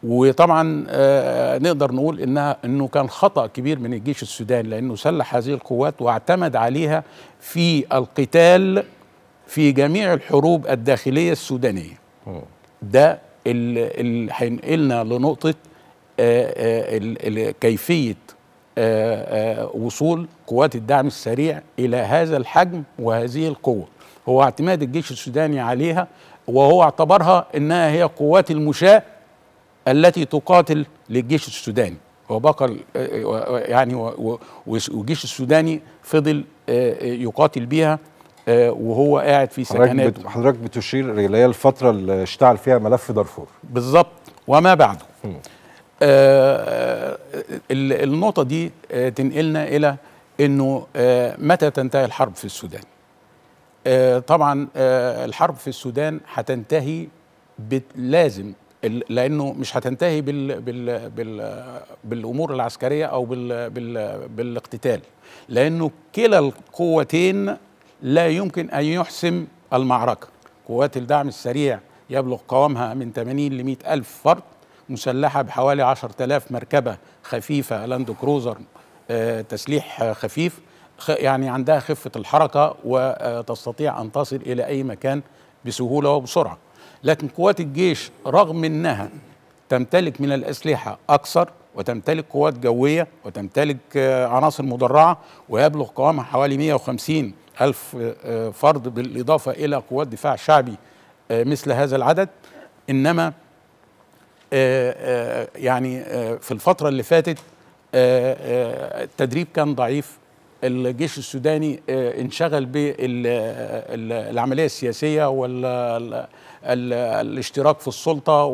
وطبعا آه، آه، نقدر نقول انها انه كان خطا كبير من الجيش السوداني لانه سلح هذه القوات واعتمد عليها في القتال في جميع الحروب الداخليه السودانيه ده اللي هينقلنا لنقطه آه، كيفيه وصول قوات الدعم السريع الى هذا الحجم وهذه القوه هو اعتماد الجيش السوداني عليها وهو اعتبرها انها هي قوات المشاه التي تقاتل للجيش السوداني وبقى آه، آه، آه، يعني والجيش السوداني فضل يقاتل بيها وهو قاعد في سكناته حضرتك بتشير اللي هي الفتره اللي اشتعل فيها ملف دارفور بالظبط وما بعده آه النقطه دي آه تنقلنا الى انه آه متى تنتهي الحرب في السودان آه طبعا آه الحرب في السودان هتنتهي لازم لانه مش هتنتهي بال بال بال بالامور العسكريه او بال بال بالاقتتال لانه كلا القوتين لا يمكن ان يحسم المعركه قوات الدعم السريع يبلغ قوامها من 80 ل 100 الف فرد مسلحه بحوالي 10000 مركبه خفيفه لاند كروزر آه، تسليح خفيف يعني عندها خفه الحركه وتستطيع ان تصل الى اي مكان بسهوله وبسرعه لكن قوات الجيش رغم أنها تمتلك من الأسلحة أكثر وتمتلك قوات جوية وتمتلك آه، عناصر مدرعة ويبلغ قوامها حوالي 150 ألف آه، آه، فرد بالإضافة إلى قوات دفاع شعبي مثل هذا العدد إنما يعني في الفترة اللي فاتت التدريب كان ضعيف الجيش السوداني آه، انشغل بالعملية السياسية والاشتراك في السلطة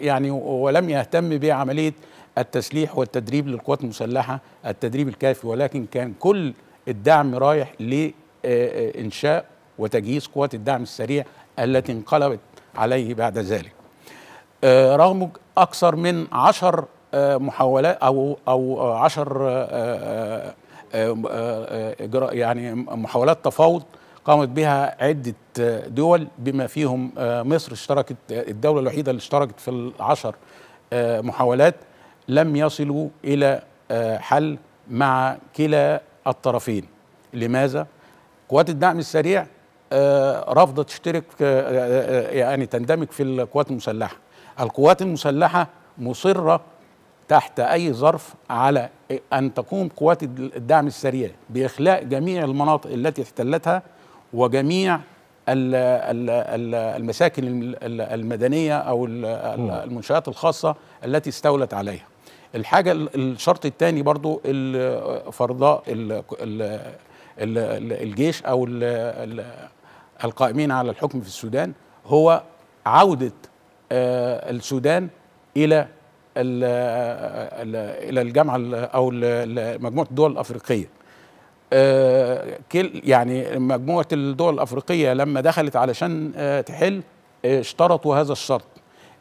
يعني ولم يهتم بعملية التسليح والتدريب للقوات المسلحة التدريب الكافي ولكن كان كل الدعم رايح لإنشاء آه، آه، وتجهيز قوات الدعم السريع التي انقلبت عليه بعد ذلك رغم أكثر من عشر محاولات أو أو عشر اجراء آه، آه، آه، يعني محاولات تفاوض قامت بها عدة دول بما فيهم مصر اشتركت الدولة الوحيدة اللي اشتركت في العشر محاولات لم يصلوا إلى حل مع كلا الطرفين لماذا؟ قوات الدعم السريع رافضة تشترك يعني تندمج في القوات المسلحة القوات المسلحة مصرة تحت أي ظرف على أن تقوم قوات الدعم السريع بإخلاء جميع المناطق التي احتلتها وجميع المساكن المدنية أو المنشآت الخاصة التي استولت عليها الحاجة الشرط الثاني برضو فرضاء الجيش أو القائمين على الحكم في السودان هو عودة آه، السودان إلى الى الجامعه او مجموعه الدول الافريقيه آه، يعني مجموعه الدول الافريقيه لما دخلت علشان آه، تحل اشترطوا هذا الشرط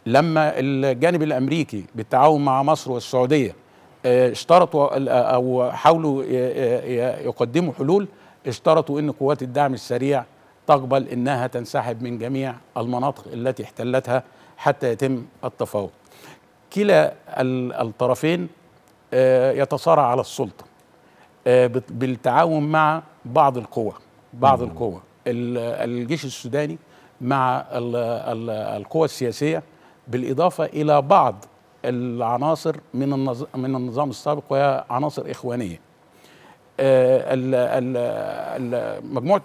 لما الجانب الامريكي بالتعاون مع مصر والسعوديه آه، اشترطوا او حاولوا يقدموا حلول اشترطوا ان قوات الدعم السريع تقبل انها تنسحب من جميع المناطق التي احتلتها حتى يتم التفاوض كلا الطرفين آه، يتصارع على السلطة آه، بالتعاون مع بعض القوى بعض القوى الجيش السوداني مع القوى السياسية بالإضافة إلى بعض العناصر من من النظام السابق وهي عناصر إخوانية آه، مجموعة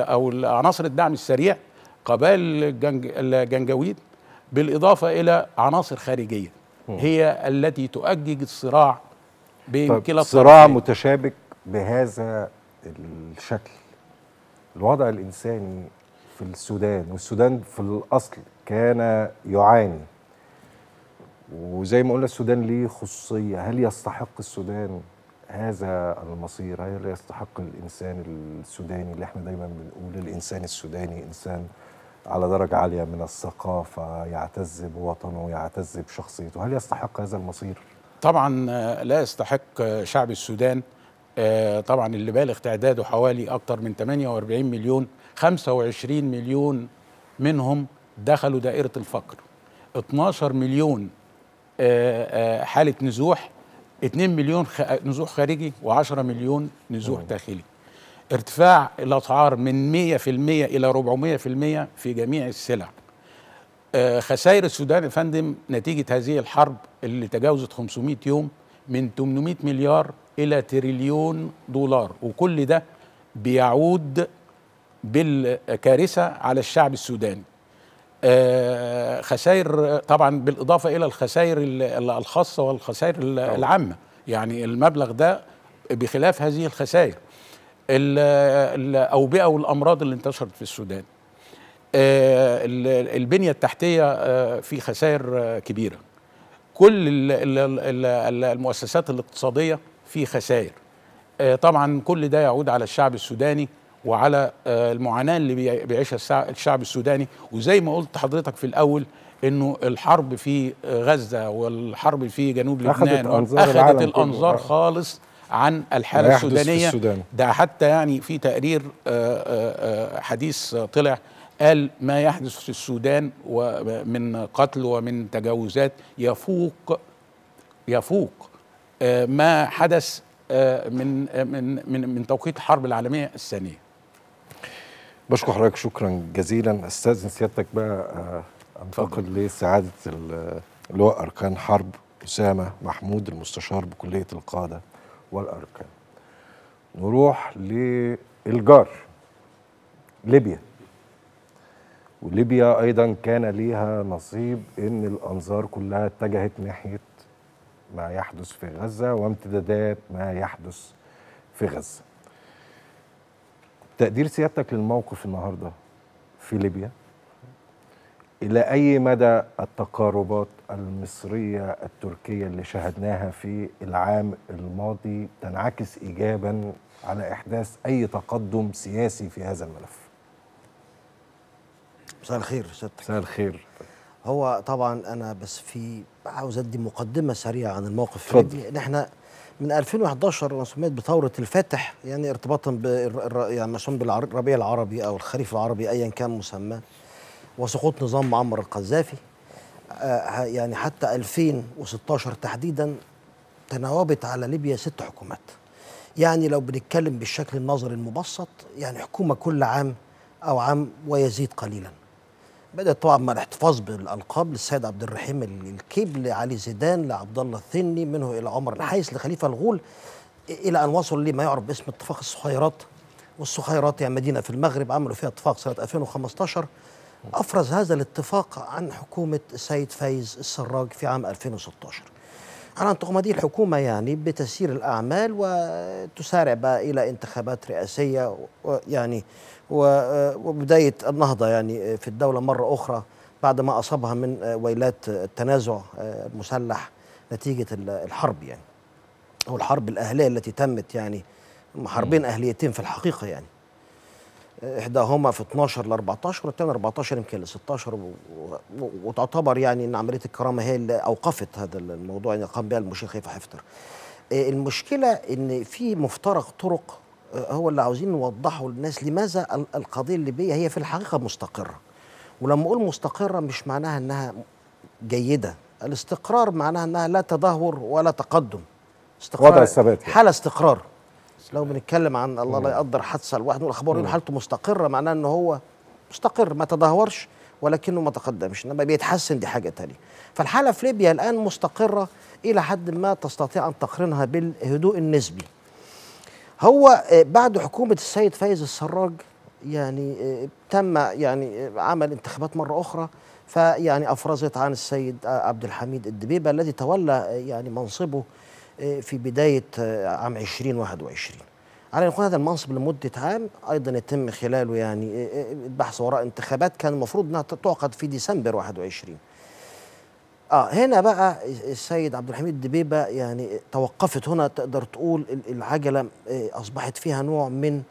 أو عناصر الدعم السريع قبائل الجنجويد بالإضافة إلى عناصر خارجية هي التي تؤجج الصراع بين كلا الصراع متشابك بهذا الشكل الوضع الإنساني في السودان والسودان في الأصل كان يعاني وزي ما قلنا السودان ليه خصوصية هل يستحق السودان هذا المصير هل يستحق الإنسان السوداني اللي احنا دايما بنقول الإنسان السوداني إنسان على درجة عالية من الثقافة يعتز بوطنه يعتز بشخصيته هل يستحق هذا المصير؟ طبعا آه، لا يستحق آه، شعب السودان آه، طبعا اللي بالغ تعداده حوالي أكثر من 48 مليون 25 مليون منهم دخلوا دائرة الفقر 12 مليون حالة نزوح 2 مليون نزوح خارجي و10 مليون نزوح داخلي ارتفاع الأسعار من 100% إلى 400% في جميع السلع آه، خسائر السودان يا فندم نتيجة هذه الحرب اللي تجاوزت 500 يوم من 800 مليار إلى تريليون دولار وكل ده بيعود بالكارثة على الشعب السوداني آه، خسائر طبعا بالإضافة إلى الخسائر الخاصة والخسائر العامة يعني المبلغ ده بخلاف هذه الخسائر الاوبئه والامراض اللي انتشرت في السودان آه، البنيه التحتيه آه، في خسائر آه، كبيره كل المؤسسات الاقتصاديه في خسائر طبعا كل ده يعود على الشعب السوداني وعلى المعاناه اللي بيعيشها الشعب السوداني وزي ما قلت حضرتك في الاول انه الحرب في غزه والحرب في جنوب لبنان اخذت الانظار خالص عن الحالة السودانية السودان. ده حتى يعني في تقرير آه، آه، آه، حديث طلع قال ما يحدث في السودان من قتل ومن تجاوزات يفوق يفوق ما حدث من من من من توقيت الحرب العالميه الثانيه. بشكر حضرتك شكرا جزيلا استاذن سيادتك بقى انتقل لسعاده اللواء اركان حرب اسامه محمود المستشار بكليه القاده والأركان نروح للجار ليبيا وليبيا أيضا كان ليها نصيب أن الأنظار كلها اتجهت ناحية ما يحدث في غزة وامتدادات ما يحدث في غزة تقدير سيادتك للموقف النهاردة في ليبيا إلى أي مدى التقاربات المصرية التركية اللي شاهدناها في العام الماضي تنعكس إيجابا على إحداث أي تقدم سياسي في هذا الملف مساء الخير سيادتك مساء الخير هو طبعا أنا بس في عاوز أدي مقدمة سريعة عن الموقف في يعني نحن إحنا من 2011 انا سميت بثوره الفاتح يعني ارتباطا ب يعني بالربيع العربي او الخريف العربي ايا كان مسماه وسقوط نظام معمر القذافي آه، يعني حتى 2016 تحديدا تناوبت على ليبيا ست حكومات يعني لو بنتكلم بالشكل النظري المبسط يعني حكومة كل عام أو عام ويزيد قليلا بدأت طبعا مع الاحتفاظ بالألقاب للسيد عبد الرحيم الكيب لعلي زيدان لعبد الله الثني منه إلى عمر الحيس لخليفة الغول إلى أن وصل لما يعرف باسم اتفاق الصخيرات والصخيرات يعني مدينة في المغرب عملوا فيها اتفاق سنة 2015 أفرز هذا الاتفاق عن حكومة السيد فايز السراج في عام 2016 على أن تقوم هذه الحكومة يعني بتسيير الأعمال وتسارع بقى إلى انتخابات رئاسية يعني آه، وبداية النهضة يعني في الدولة مرة أخرى بعد ما أصابها من ويلات التنازع آه، المسلح نتيجة الحرب يعني أو الحرب الأهلية التي تمت يعني حربين أهليتين في الحقيقة يعني احداهما في 12 ل 14 والثاني 14 يمكن ل 16 وتعتبر يعني ان عمليه الكرامه هي اللي اوقفت هذا الموضوع يعني قام بها المشيخ يفا حفتر. آه، المشكله ان في مفترق طرق آه، هو اللي عاوزين نوضحه للناس لماذا القضيه الليبيه هي في الحقيقه مستقره. ولما اقول مستقره مش معناها انها جيده، الاستقرار معناها انها لا تدهور ولا تقدم. استقرار وضع الثبات يعني. حاله استقرار لو بنتكلم عن الله لا يقدر حادثه لواحد والاخبار يقول حالته مستقره معناه ان هو مستقر ما تدهورش ولكنه ما تقدمش انما بيتحسن دي حاجه تانية فالحاله في ليبيا الان مستقره الى حد ما تستطيع ان تقرنها بالهدوء النسبي هو آه، بعد حكومه السيد فايز السراج يعني آه، تم يعني آه، عمل انتخابات مره اخرى فيعني افرزت عن السيد عبد الحميد الدبيبه الذي تولى يعني منصبه آه، في بداية آه، عام 2021 على نقول يكون هذا المنصب لمدة عام أيضا يتم خلاله يعني آه، البحث وراء انتخابات كان المفروض أنها تعقد في ديسمبر 21 اه هنا بقى السيد عبد الحميد دبيبه يعني توقفت هنا تقدر تقول العجله اصبحت فيها نوع من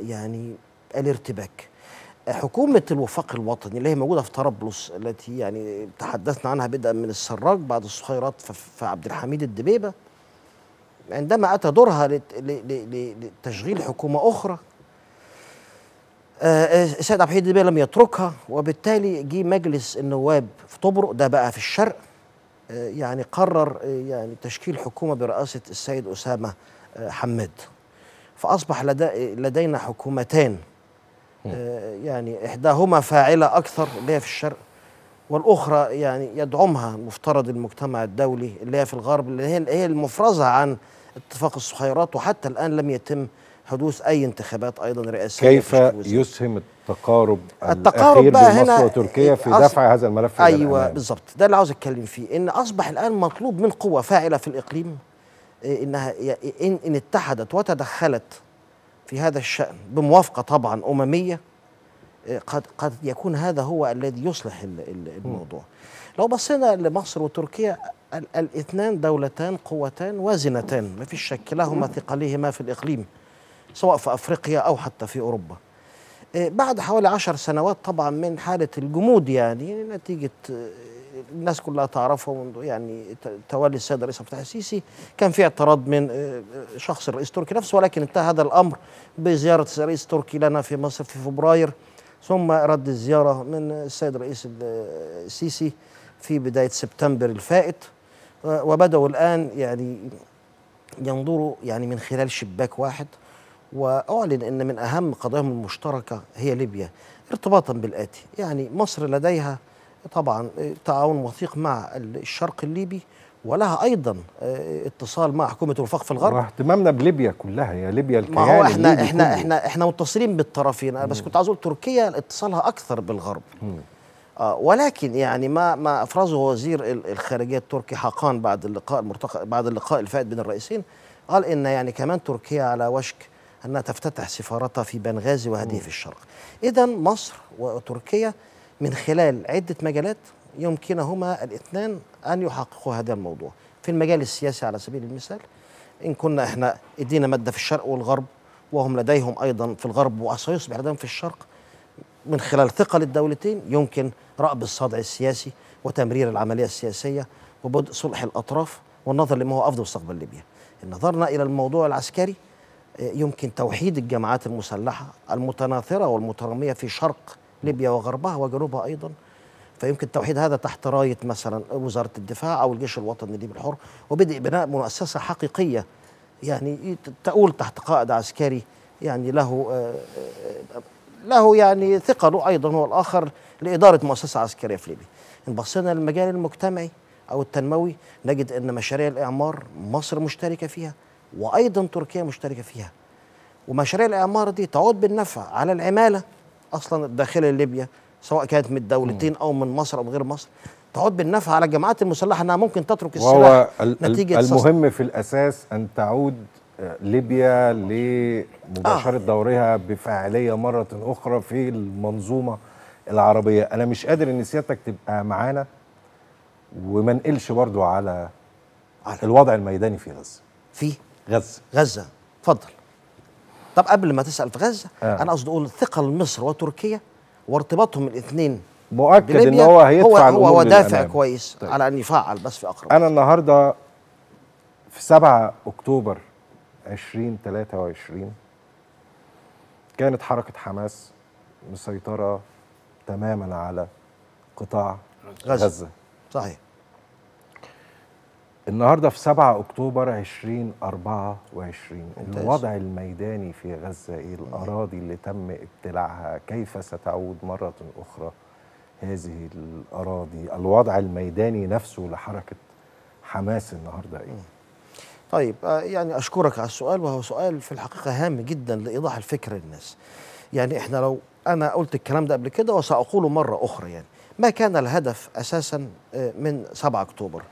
يعني الارتباك حكومة الوفاق الوطني اللي هي موجودة في طرابلس التي يعني تحدثنا عنها بدءا من السراج بعد الصخيرات في عبد الحميد الدبيبة عندما أتى دورها لتشغيل حكومة أخرى آه، آه، السيد عبد الحميد الدبيبة لم يتركها وبالتالي جه مجلس النواب في طبرق ده بقى في الشرق آه، يعني قرر يعني تشكيل حكومة برئاسة السيد أسامة حماد فأصبح لدينا حكومتان آه، يعني إحداهما فاعلة أكثر اللي هي في الشرق والأخرى يعني يدعمها مفترض المجتمع الدولي اللي هي في الغرب اللي هي هي المفرزة عن اتفاق الصخيرات وحتى الآن لم يتم حدوث أي انتخابات أيضا رئاسية كيف يسهم التقارب التقارب الأخير بقى بين مصر وتركيا إيه، في دفع هذا الملف أيوة بالظبط ده اللي عاوز أتكلم فيه إن أصبح الآن مطلوب من قوة فاعلة في الإقليم إيه، إنها إن اتحدت وتدخلت في هذا الشأن بموافقة طبعا أممية آه، قد قد يكون هذا هو الذي يصلح الموضوع. لو بصينا لمصر وتركيا الاثنان دولتان قوتان وازنتان ما فيش شك لهما ثقلهما في الإقليم سواء في أفريقيا أو حتى في أوروبا. آه، بعد حوالي عشر سنوات طبعا من حالة الجمود يعني نتيجة آه، الناس كلها تعرفه منذ يعني تولي السيد الرئيس عبد الفتاح السيسي كان في اعتراض من آه، آه، شخص الرئيس التركي نفسه ولكن انتهى هذا الامر بزياره الرئيس التركي لنا في مصر في فبراير ثم رد الزياره من السيد الرئيس آه، السيسي في بدايه سبتمبر الفائت وبداوا الان يعني ينظروا يعني من خلال شباك واحد واعلن ان من اهم قضاياهم المشتركه هي ليبيا ارتباطا بالاتي يعني مصر لديها طبعا تعاون وثيق مع الشرق الليبي ولها ايضا آه، اتصال مع حكومه الوفاق في الغرب اهتمامنا بليبيا كلها يا ليبيا الكيان ما هو احنا احنا كله. احنا احنا متصلين بالطرفين انا بس كنت عايز اقول تركيا اتصالها اكثر بالغرب آه ولكن يعني ما ما افرزه وزير الخارجيه التركي حقان بعد اللقاء المرتق... بعد اللقاء الفائت بين الرئيسين قال ان يعني كمان تركيا على وشك انها تفتتح سفارتها في بنغازي وهذه في الشرق اذا مصر وتركيا من خلال عدة مجالات يمكنهما الاثنان أن يحققوا هذا الموضوع في المجال السياسي على سبيل المثال إن كنا إحنا إدينا مادة في الشرق والغرب وهم لديهم أيضا في الغرب وسيصبح لديهم في الشرق من خلال ثقل الدولتين يمكن رأب الصدع السياسي وتمرير العملية السياسية وبدء صلح الأطراف والنظر لما هو أفضل مستقبل ليبيا إن نظرنا إلى الموضوع العسكري آه، يمكن توحيد الجماعات المسلحة المتناثرة والمترامية في شرق ليبيا وغربها وجنوبها أيضا فيمكن توحيد هذا تحت راية مثلا وزارة الدفاع أو الجيش الوطني الليبي الحر وبدء بناء مؤسسة حقيقية يعني تؤول تحت قائد عسكري يعني له آه، آه، له يعني ثقله أيضا هو الاخر لإدارة مؤسسة عسكرية في ليبيا إن بصينا للمجال المجتمعي أو التنموي نجد أن مشاريع الإعمار مصر مشتركة فيها وأيضا تركيا مشتركة فيها ومشاريع الإعمار دي تعود بالنفع على العمالة اصلا الداخليه لليبيا سواء كانت من الدولتين او من مصر او غير مصر تعود بالنفع على الجماعات المسلحه انها ممكن تترك السلاح نتيجه المهم في الاساس ان تعود آه، ليبيا لمباشره آه. دورها بفاعليه مره اخرى في المنظومه العربيه انا مش قادر ان سيادتك تبقى معانا وما نقلش برضو على, على الوضع الميداني في غزه في غزه غزه اتفضل طب قبل ما تسال في غزه آه. انا قصدي اقول ثقل مصر وتركيا وارتباطهم الاثنين مؤكد ان هو هيدفع هو هو دافع كويس طيب. على ان يفعل بس في اقرب انا النهارده في 7 اكتوبر 2023 كانت حركه حماس مسيطره تماما على قطاع غزه, غزة. صحيح النهارده في 7 اكتوبر 2024 الوضع الميداني في غزه ايه؟ الاراضي اللي تم ابتلاعها كيف ستعود مره اخرى هذه الاراضي؟ الوضع الميداني نفسه لحركه حماس النهارده ايه؟ طيب آه، يعني اشكرك على السؤال وهو سؤال في الحقيقه هام جدا لايضاح الفكر للناس. يعني احنا لو انا قلت الكلام ده قبل كده وساقوله مره اخرى يعني ما كان الهدف اساسا آه، من 7 اكتوبر؟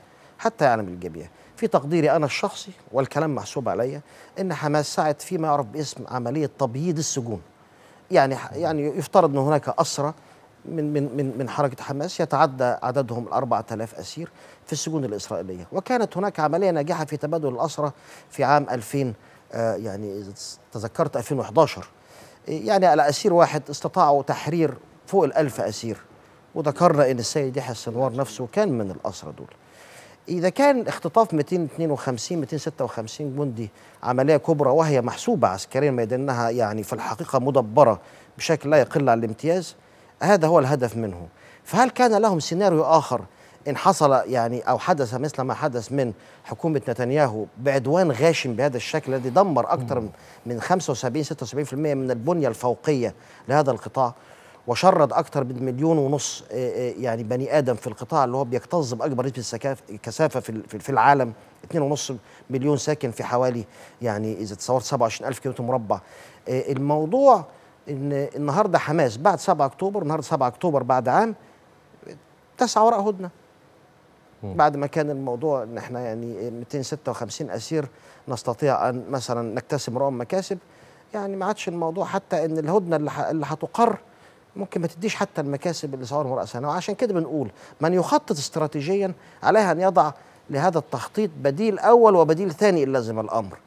حتى يعلم الجميع في تقديري أنا الشخصي والكلام محسوب عليا أن حماس سعت فيما يعرف باسم عملية تبييض السجون يعني يعني يفترض أن هناك أسرى من من من من حركه حماس يتعدى عددهم 4000 اسير في السجون الاسرائيليه وكانت هناك عمليه ناجحه في تبادل الاسرى في عام 2000 آه، يعني يعني تذكرت 2011 يعني على اسير واحد استطاعوا تحرير فوق ال 1000 اسير وذكرنا ان السيد يحيى السنوار نفسه كان من الاسرى دول إذا كان اختطاف 252 256 جندي عملية كبرى وهي محسوبة عسكريا ما أنها يعني في الحقيقة مدبرة بشكل لا يقل عن الامتياز هذا هو الهدف منه فهل كان لهم سيناريو آخر إن حصل يعني أو حدث مثل ما حدث من حكومة نتنياهو بعدوان غاشم بهذا الشكل الذي دمر أكثر من 75 76% من البنية الفوقية لهذا القطاع وشرد اكثر من مليون ونص آه، آه، يعني بني ادم في القطاع اللي هو بيكتظ باكبر نسبه كثافه في العالم 2.5 مليون ساكن في حوالي يعني اذا تصورت 27000 كيلو مربع آه، الموضوع ان النهارده حماس بعد 7 اكتوبر النهارده 7 اكتوبر بعد عام تسعى وراء هدنه بعد ما كان الموضوع ان احنا يعني 256 اسير نستطيع ان مثلا نكتسب رقم مكاسب يعني ما عادش الموضوع حتى ان الهدنه اللي هتقر ممكن ما تديش حتى المكاسب اللي صورهم رأس سنة نعم، وعشان كده بنقول من يخطط استراتيجيا عليه أن يضع لهذا التخطيط بديل أول وبديل ثاني إن لازم الأمر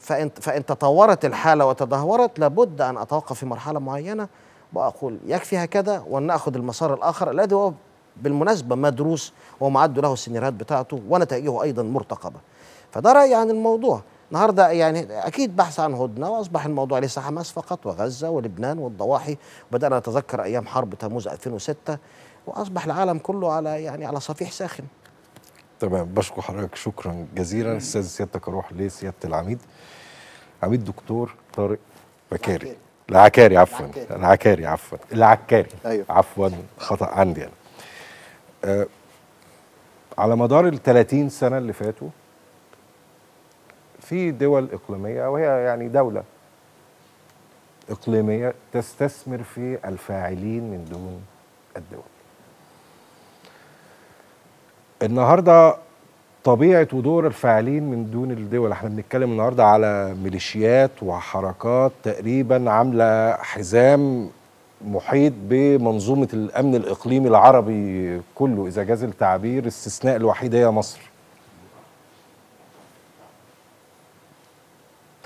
فإن, فإن تطورت الحالة وتدهورت لابد أن أتوقف في مرحلة معينة وأقول يكفي هكذا وأن المسار الآخر الذي هو بالمناسبة مدروس ومعد له السيناريوهات بتاعته ونتائجه أيضا مرتقبة فده رأيي عن الموضوع النهارده يعني اكيد بحث عن هدنه واصبح الموضوع ليس حماس فقط وغزه ولبنان والضواحي وبدانا نتذكر ايام حرب تموز 2006 واصبح العالم كله على يعني على صفيح ساخن. تمام بشكر حضرتك شكرا جزيلا استاذ سيادتك اروح لسياده العميد. عميد دكتور طارق بكاري العكاري عفوا العكاري عفوا العكاري أيوه. عفوا خطا عندي انا. أه على مدار ال 30 سنه اللي فاتوا في دول إقليمية وهي يعني دولة إقليمية تستثمر في الفاعلين من دون الدول النهارده طبيعه ودور الفاعلين من دون الدول احنا بنتكلم النهارده على ميليشيات وحركات تقريبا عامله حزام محيط بمنظومه الامن الاقليمي العربي كله اذا جاز التعبير استثناء الوحيد هي مصر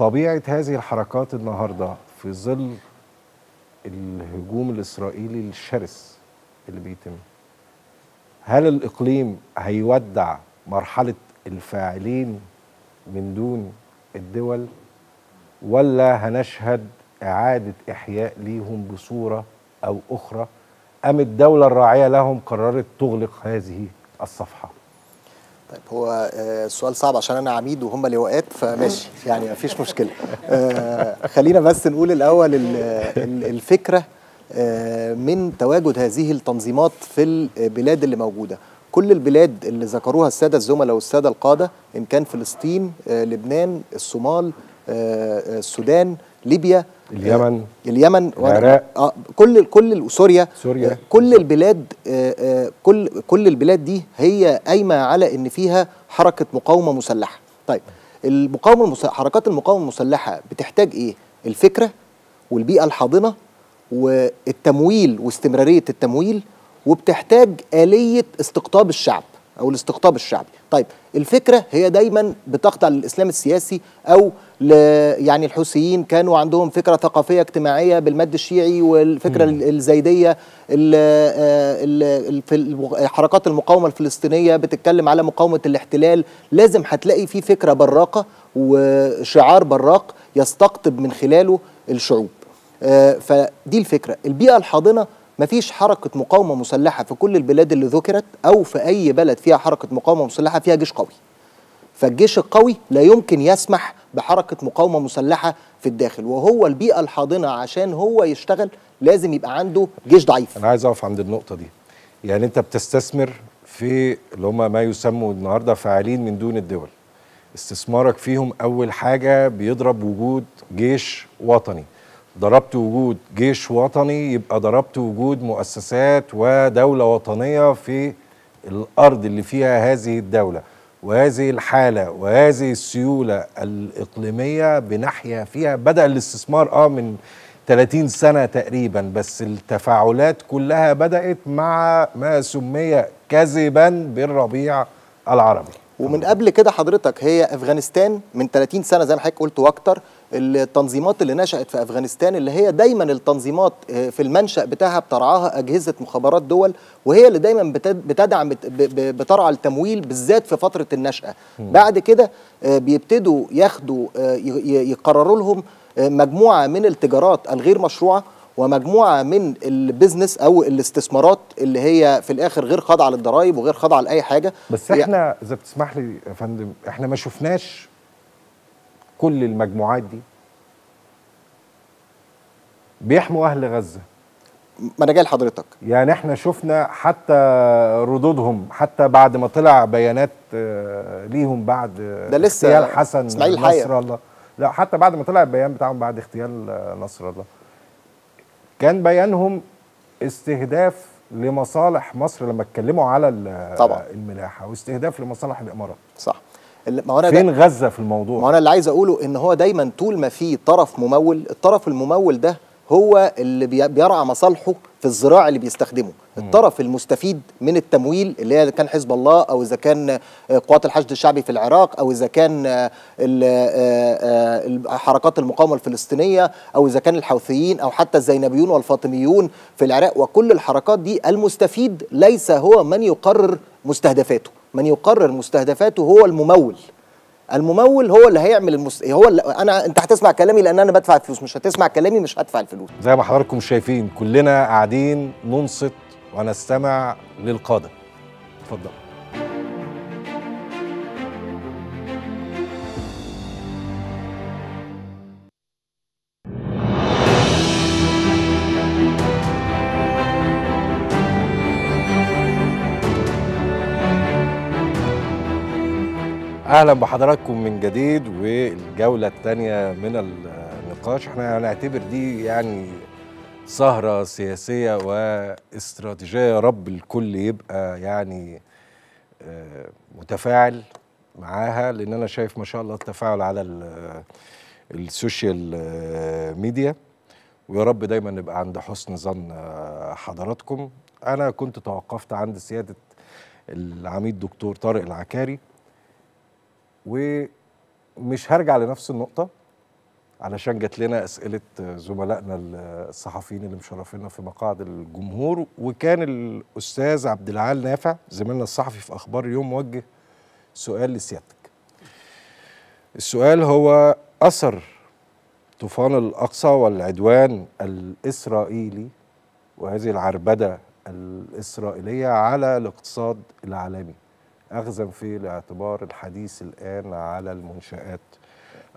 طبيعة هذه الحركات النهاردة في ظل الهجوم الإسرائيلي الشرس اللي بيتم هل الإقليم هيودع مرحلة الفاعلين من دون الدول ولا هنشهد إعادة إحياء ليهم بصورة أو أخرى أم الدولة الراعية لهم قررت تغلق هذه الصفحة طيب هو آه، السؤال صعب عشان انا عميد وهم لواءات فماشي يعني ما فيش مشكله آه، خلينا بس نقول الاول الفكره آه، من تواجد هذه التنظيمات في البلاد اللي موجوده كل البلاد اللي ذكروها الساده الزملاء والساده القاده ان كان فلسطين لبنان الصومال السودان ليبيا اليمن آه، اليمن العراق آه كل كل سوريا سوريا آه، كل البلاد آه،, آه كل كل البلاد دي هي قايمه على ان فيها حركه مقاومه مسلحه طيب المقاومه المسلحة حركات المقاومه المسلحه بتحتاج ايه الفكره والبيئه الحاضنه والتمويل واستمراريه التمويل وبتحتاج اليه استقطاب الشعب او الاستقطاب الشعبي طيب الفكره هي دايما بتخضع للاسلام السياسي او ل يعني الحوثيين كانوا عندهم فكره ثقافيه اجتماعيه بالمد الشيعي والفكره مم. الزيديه آه، في حركات المقاومه الفلسطينيه بتتكلم على مقاومه الاحتلال لازم هتلاقي في فكره براقه وشعار براق يستقطب من خلاله الشعوب آه، فدي الفكره البيئه الحاضنه مفيش حركة مقاومة مسلحة في كل البلاد اللي ذكرت أو في أي بلد فيها حركة مقاومة مسلحة فيها جيش قوي فالجيش القوي لا يمكن يسمح بحركة مقاومة مسلحة في الداخل وهو البيئة الحاضنة عشان هو يشتغل لازم يبقى عنده جيش ضعيف أنا عايز أقف عند النقطة دي يعني أنت بتستثمر في اللي هم ما يسموا النهاردة فاعلين من دون الدول استثمارك فيهم أول حاجة بيضرب وجود جيش وطني ضربت وجود جيش وطني يبقى ضربت وجود مؤسسات ودولة وطنية في الأرض اللي فيها هذه الدولة وهذه الحالة وهذه السيولة الإقليمية بنحيا فيها بدأ الاستثمار آه من 30 سنة تقريبا بس التفاعلات كلها بدأت مع ما سمي كذبا بالربيع العربي ومن قبل كده حضرتك هي أفغانستان من 30 سنة زي ما حضرتك قلت وأكتر التنظيمات اللي نشأت في أفغانستان اللي هي دايما التنظيمات آه، في المنشأ بتاعها بترعاها أجهزة مخابرات دول وهي اللي دايما بتدعم بترعى التمويل بالذات في فترة النشأة بعد كده آه، بيبتدوا ياخدوا آه، يقرروا لهم مجموعة من التجارات الغير مشروعة ومجموعه من البزنس او الاستثمارات اللي هي في الاخر غير خاضعه للضرائب وغير خاضعه لاي حاجه بس احنا اذا بتسمح لي يا فندم احنا ما شفناش كل المجموعات دي بيحموا اهل غزه ما انا جاي لحضرتك يعني احنا شفنا حتى ردودهم حتى بعد ما طلع بيانات آه، ليهم بعد ده لسه اغتيال حسن نصر الله لا حتى بعد ما طلع البيان بتاعهم بعد اغتيال آه، نصر الله كان بيانهم استهداف لمصالح مصر لما اتكلموا على طبعا. الملاحه واستهداف لمصالح الامارات صح ما انا فين غزه في الموضوع؟ ما انا اللي عايز اقوله ان هو دايما طول ما في طرف ممول، الطرف الممول ده هو اللي بيرعى مصالحه في الزراع اللي بيستخدمه الطرف المستفيد من التمويل اللي هي كان حزب الله او اذا كان آه، قوات الحشد الشعبي في العراق او اذا كان آه، آه، حركات المقاومه الفلسطينيه او اذا كان الحوثيين او حتى الزينبيون والفاطميون في العراق وكل الحركات دي المستفيد ليس هو من يقرر مستهدفاته من يقرر مستهدفاته هو الممول الممول هو اللي هيعمل المس... هو اللي انا انت هتسمع كلامي لان انا بدفع الفلوس مش هتسمع كلامي مش هدفع الفلوس زي ما حضراتكم شايفين كلنا قاعدين ننصت ونستمع للقاده اتفضل اهلا بحضراتكم من جديد والجوله الثانيه من النقاش احنا هنعتبر دي يعني سهره سياسيه واستراتيجيه يا رب الكل يبقى يعني آه، متفاعل معاها لان انا شايف ما شاء الله التفاعل على آه، السوشيال آه، ميديا ويا رب دايما نبقى عند حسن ظن حضراتكم انا كنت توقفت عند سياده العميد دكتور طارق العكاري ومش هرجع لنفس النقطه علشان جات لنا اسئله زملائنا الصحفيين اللي مشرفينا في مقاعد الجمهور وكان الاستاذ عبد العال نافع زميلنا الصحفي في اخبار يوم وجه سؤال لسيادتك. السؤال هو اثر طوفان الاقصى والعدوان الاسرائيلي وهذه العربده الاسرائيليه على الاقتصاد العالمي. أخذا في الاعتبار الحديث الآن على المنشآت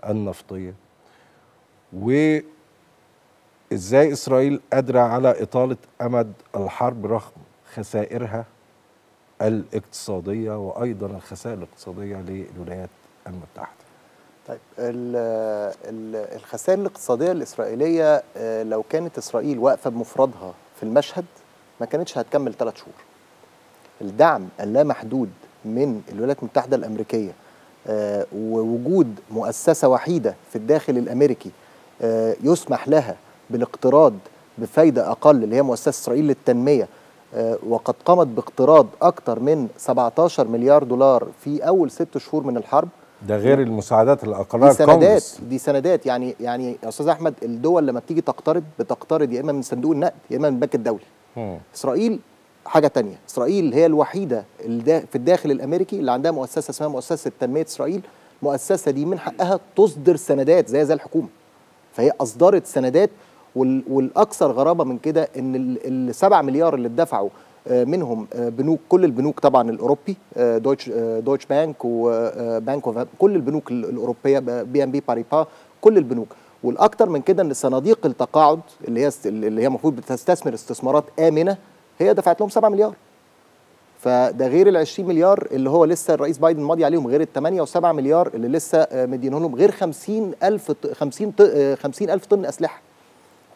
النفطية وإزاي إسرائيل قادرة على إطالة أمد الحرب رغم خسائرها الاقتصادية وأيضا الخسائر الاقتصادية للولايات المتحدة طيب الخسائر الاقتصادية الإسرائيلية آه، لو كانت إسرائيل واقفة بمفردها في المشهد ما كانتش هتكمل ثلاث شهور الدعم اللامحدود من الولايات المتحدة الأمريكية آه، ووجود مؤسسة وحيدة في الداخل الأمريكي آه، يسمح لها بالاقتراض بفايدة أقل اللي هي مؤسسة إسرائيل للتنمية آه، وقد قامت باقتراض أكثر من 17 مليار دولار في أول ست شهور من الحرب ده غير المساعدات اللي دي سندات كونس. دي سندات يعني يعني يا استاذ احمد الدول لما بتيجي تقترض بتقترض يا اما من صندوق النقد يا اما من البنك الدولي م. اسرائيل حاجه تانية اسرائيل هي الوحيده اللي في الداخل الامريكي اللي عندها مؤسسه اسمها مؤسسه تنميه اسرائيل المؤسسه دي من حقها تصدر سندات زي زي الحكومه فهي اصدرت سندات والاكثر غرابه من كده ان ال 7 مليار اللي اتدفعوا آه، منهم آه، بنوك كل البنوك طبعا الاوروبي دويتش دويتش بانك وبانك كل البنوك الاوروبيه بي ام بي باريبا كل البنوك والاكثر من كده ان صناديق التقاعد اللي هي اللي هي المفروض بتستثمر استثمارات امنه هي دفعت لهم 7 مليار فده غير ال 20 مليار اللي هو لسه الرئيس بايدن ماضي عليهم غير ال 8 و7 مليار اللي لسه آه، مدينهم لهم غير 50000 50 50000 طن اسلحه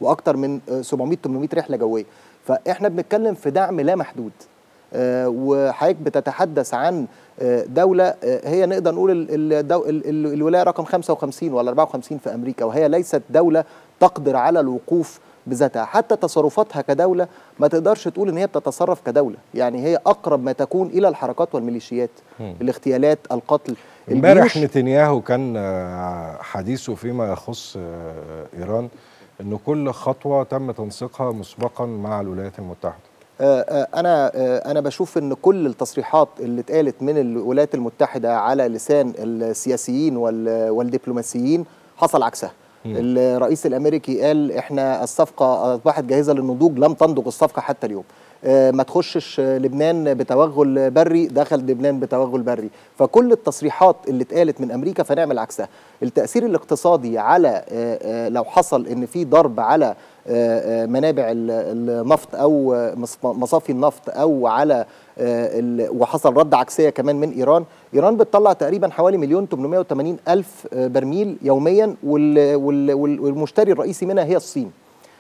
واكثر من 700 آه، 800 رحله جويه فاحنا بنتكلم في دعم لا محدود آه، وحضرتك بتتحدث عن دولة هي نقدر نقول الولاية رقم 55 ولا 54 في أمريكا وهي ليست دولة تقدر على الوقوف بذاتها حتى تصرفاتها كدولة ما تقدرش تقول إن هي بتتصرف كدولة يعني هي أقرب ما تكون إلى الحركات والميليشيات م. الاغتيالات القتل امبارح نتنياهو كان آه، حديثه فيما يخص آه، إيران أن كل خطوة تم تنسيقها مسبقا مع الولايات المتحدة آه، انا انا بشوف ان كل التصريحات اللي اتقالت من الولايات المتحده على لسان السياسيين والدبلوماسيين حصل عكسها الرئيس الامريكي قال احنا الصفقه اصبحت جاهزه للنضوج لم تنضج الصفقه حتى اليوم آه، ما تخشش آه، لبنان بتوغل بري دخل لبنان بتوغل بري فكل التصريحات اللي اتقالت من امريكا فنعمل عكسها التاثير الاقتصادي على آه، لو حصل ان في ضرب على منابع النفط او مصافي النفط او على آه، وحصل رد عكسيه كمان من ايران ايران بتطلع تقريبا حوالي مليون 880 الف آه، برميل يوميا والمشتري الرئيسي منها هي الصين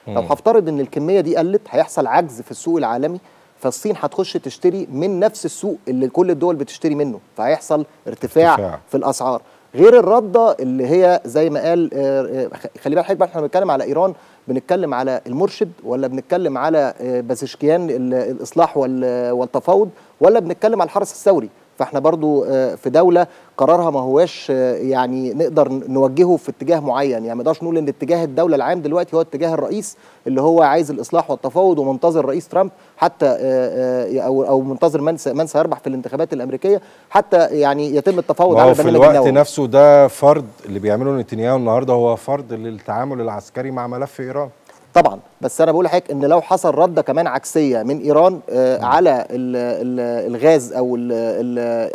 لو هفترض ان الكميه دي قلت هيحصل عجز في السوق العالمي فالصين هتخش تشتري من نفس السوق اللي كل الدول بتشتري منه فهيحصل ارتفاع, ارتفاع. في الاسعار غير الرده اللي هي زي ما قال آه، خلي بالك احنا بنتكلم على ايران بنتكلم على المرشد ولا بنتكلم على آه، بازشكيان الاصلاح والتفاوض ولا بنتكلم على الحرس الثوري فاحنا برضو آه، في دوله قرارها ما هواش آه، يعني نقدر نوجهه في اتجاه معين يعني ما نقدرش نقول ان اتجاه الدوله العام دلوقتي هو اتجاه الرئيس اللي هو عايز الاصلاح والتفاوض ومنتظر رئيس ترامب حتى آه، او او منتظر من من سيربح في الانتخابات الامريكيه حتى يعني يتم التفاوض على برنامج في الوقت النووي. نفسه ده فرض اللي بيعمله نتنياهو النهارده هو فرض للتعامل العسكري مع ملف ايران طبعا بس انا بقول لحضرتك ان لو حصل رده كمان عكسيه من ايران آه، نعم. على الغاز او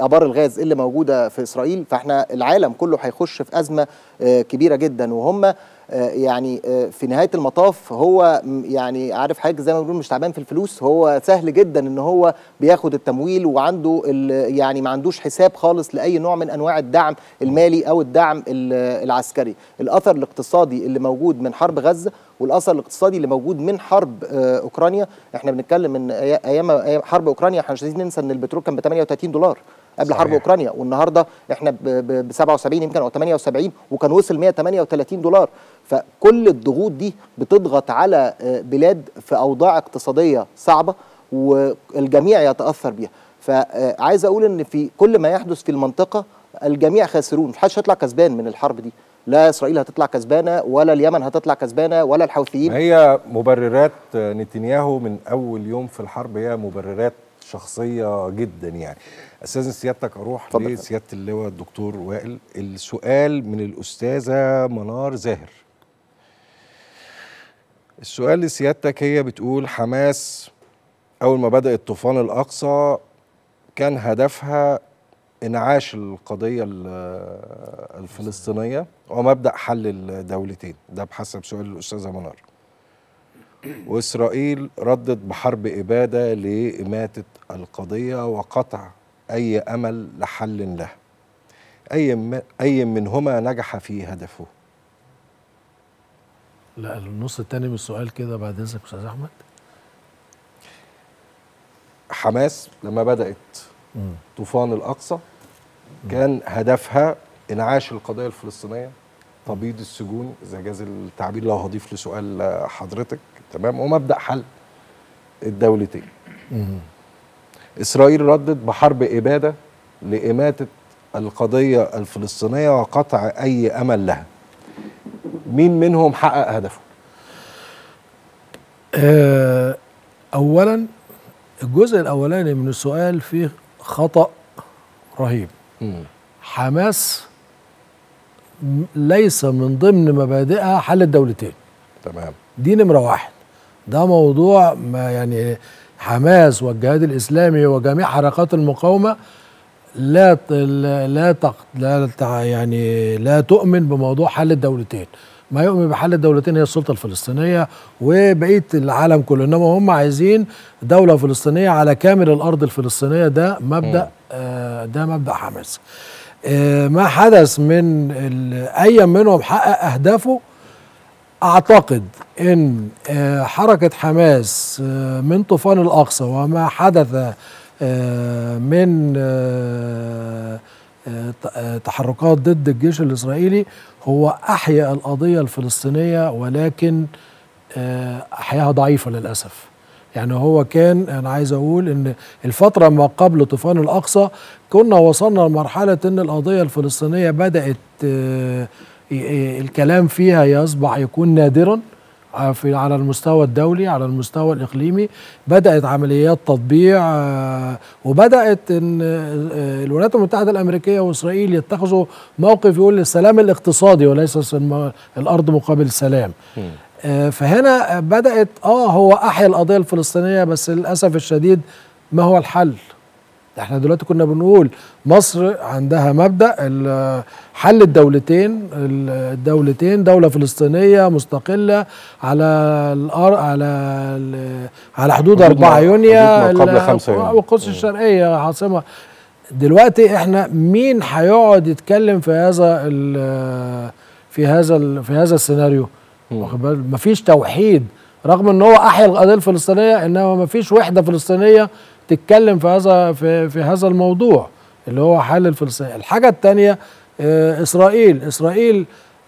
ابار الغاز اللي موجوده في اسرائيل فاحنا العالم كله هيخش في ازمه آه، كبيره جدا وهم آه، يعني آه، في نهايه المطاف هو يعني عارف حاجه زي ما بنقول مش تعبان في الفلوس هو سهل جدا ان هو بياخد التمويل وعنده يعني ما عندوش حساب خالص لاي نوع من انواع الدعم المالي او الدعم العسكري الاثر الاقتصادي اللي موجود من حرب غزه والاثر الاقتصادي اللي موجود من حرب آه، اوكرانيا احنا بنتكلم من ايام حرب اوكرانيا احنا مش عايزين ننسى ان البترول كان ب 38 دولار قبل صحيح. حرب اوكرانيا والنهارده احنا ب 77 يمكن او 78 وكان وصل 138 دولار فكل الضغوط دي بتضغط على آه، بلاد في اوضاع اقتصاديه صعبه والجميع يتاثر بيها فعايز آه، اقول ان في كل ما يحدث في المنطقه الجميع خاسرون محدش هيطلع كسبان من الحرب دي لا اسرائيل هتطلع كسبانه ولا اليمن هتطلع كسبانه ولا الحوثيين هي مبررات آه، نتنياهو من اول يوم في الحرب هي مبررات شخصيه جدا يعني استاذن سيادتك اروح لسياده اللواء الدكتور وائل السؤال من الاستاذه منار زاهر السؤال لسيادتك هي بتقول حماس اول ما بدات طوفان الاقصى كان هدفها انعاش القضيه الفلسطينيه ومبدا حل الدولتين ده بحسب سؤال الاستاذه منار واسرائيل ردت بحرب اباده لاماته القضيه وقطع أي أمل لحل له أي, أي منهما نجح في هدفه لا النص الثاني من السؤال كده بعد اذنك استاذ احمد حماس لما بدات طوفان الاقصى كان هدفها انعاش القضيه الفلسطينيه تبييض السجون اذا جاز التعبير لو هضيف لسؤال حضرتك تمام ومبدا حل الدولتين إسرائيل ردت بحرب إبادة لإماتة القضية الفلسطينية وقطع أي أمل لها مين منهم حقق هدفه؟ آه، أولا الجزء الأولاني من السؤال فيه خطأ رهيب حماس ليس من ضمن مبادئها حل الدولتين تمام دي نمرة واحد ده موضوع ما يعني حماس والجهاد الإسلامي وجميع حركات المقاومة لا لا لا يعني لا تؤمن بموضوع حل الدولتين ما يؤمن بحل الدولتين هي السلطه الفلسطينيه وبقيه العالم كله انما هم عايزين دوله فلسطينيه على كامل الارض الفلسطينيه ده مبدا آه ده مبدا حماس آه ما حدث من اي منهم حقق اهدافه اعتقد ان آه، حركه حماس آه، من طوفان الاقصى وما حدث آه، من تحركات ضد الجيش الاسرائيلي هو احيا القضيه الفلسطينيه ولكن احياها ضعيفه للاسف يعني هو كان انا عايز اقول ان الفتره ما قبل طوفان الاقصى كنا وصلنا لمرحله ان القضيه الفلسطينيه بدات إيه، إيه، الكلام فيها يصبح يكون نادرا في على المستوى الدولي على المستوى الإقليمي بدأت عمليات تطبيع آه، وبدأت إن آه، الولايات المتحدة الأمريكية وإسرائيل يتخذوا موقف يقول السلام الاقتصادي وليس الأرض مقابل سلام آه، فهنا بدأت آه هو أحيا القضية الفلسطينية بس للأسف الشديد ما هو الحل احنا دلوقتي كنا بنقول مصر عندها مبدا حل الدولتين الدولتين دوله فلسطينيه مستقله على الأر... على على حدود 4 يونيو قبل 5 يونيو والقدس الشرقيه عاصمه دلوقتي احنا مين هيقعد يتكلم في هذا في هذا في هذا السيناريو مفيش توحيد رغم ان هو احيا القضيه الفلسطينيه انما مفيش وحده فلسطينيه تتكلم في هذا في, في هذا الموضوع اللي هو حل الفلسطينيين الحاجه الثانيه آه، اسرائيل اسرائيل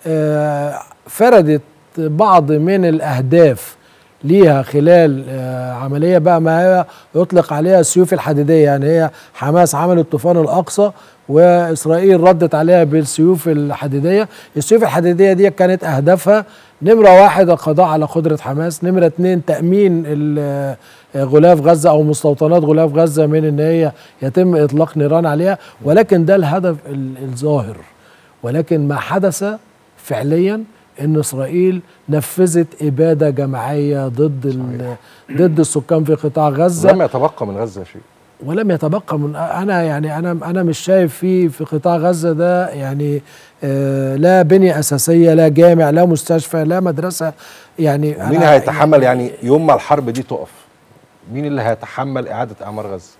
آه، فردت بعض من الاهداف ليها خلال آه، عمليه بقى ما هي يطلق عليها السيوف الحديديه يعني هي حماس عملت طوفان الاقصى واسرائيل ردت عليها بالسيوف الحديديه السيوف الحديديه دي كانت اهدافها نمره واحد القضاء على قدره حماس نمره اتنين تامين غلاف غزه او مستوطنات غلاف غزه من ان هي يتم اطلاق نيران عليها ولكن ده الهدف الظاهر ولكن ما حدث فعليا ان اسرائيل نفذت اباده جماعيه ضد ضد السكان في قطاع غزه لم يتبقى من غزه شيء ولم يتبقى من انا يعني انا انا مش شايف في في قطاع غزه ده يعني آه، لا بنيه اساسيه لا جامع لا مستشفى لا مدرسه يعني مين هيتحمل يعني يوم ما الحرب دي تقف مين اللي هيتحمل اعاده اعمار غزه؟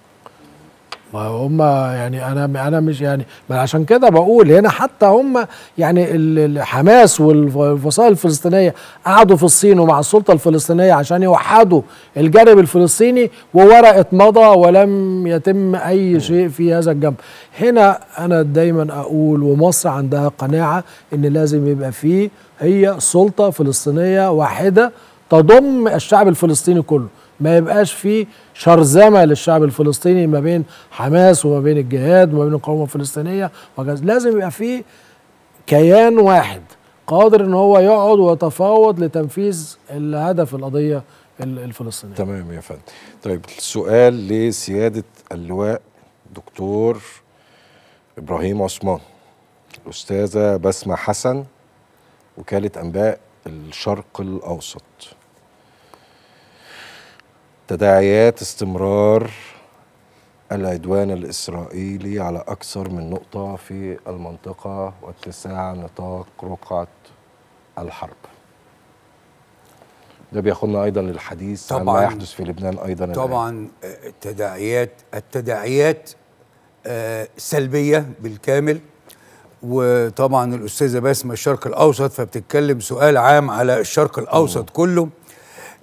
ما هم يعني انا انا مش يعني ما عشان كده بقول هنا حتى هم يعني حماس والفصائل الفلسطينيه قعدوا في الصين ومع السلطه الفلسطينيه عشان يوحدوا الجانب الفلسطيني وورقه مضى ولم يتم اي شيء في هذا الجنب. هنا انا دايما اقول ومصر عندها قناعه ان لازم يبقى فيه هي سلطه فلسطينيه واحده تضم الشعب الفلسطيني كله. ما يبقاش في شرذمه للشعب الفلسطيني ما بين حماس وما بين الجهاد وما بين القومه الفلسطينيه وكذا لازم يبقى في كيان واحد قادر ان هو يقعد ويتفاوض لتنفيذ الهدف القضيه الفلسطينيه تمام يا فندم طيب السؤال لسياده اللواء دكتور ابراهيم عثمان الاستاذه بسمه حسن وكاله انباء الشرق الاوسط تداعيات استمرار العدوان الإسرائيلي على أكثر من نقطة في المنطقة واتساع نطاق رقعة الحرب ده بياخدنا أيضا للحديث طبعا عن ما يحدث في لبنان أيضا طبعا آه، التداعيات التداعيات آه، سلبية بالكامل وطبعا الأستاذة باسمة الشرق الأوسط فبتتكلم سؤال عام على الشرق الأوسط أوه. كله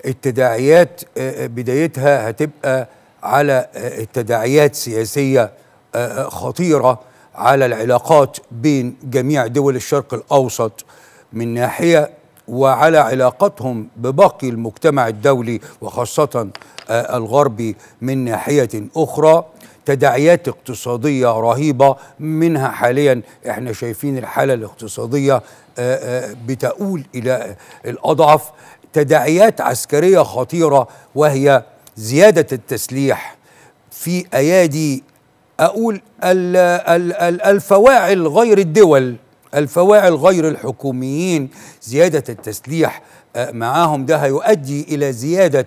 التداعيات آه، آه، بدايتها هتبقى على آه، التداعيات سياسية خطيرة على العلاقات بين جميع دول الشرق الأوسط من ناحية وعلى علاقتهم بباقي المجتمع الدولي وخاصة الغربي من ناحية أخرى تداعيات اقتصادية رهيبة منها حاليا احنا شايفين الحالة الاقتصادية بتؤول إلى الأضعف تداعيات عسكريه خطيره وهي زياده التسليح في ايادي اقول الفواعل غير الدول الفواعل غير الحكوميين زياده التسليح آه، معاهم ده هيؤدي الى زياده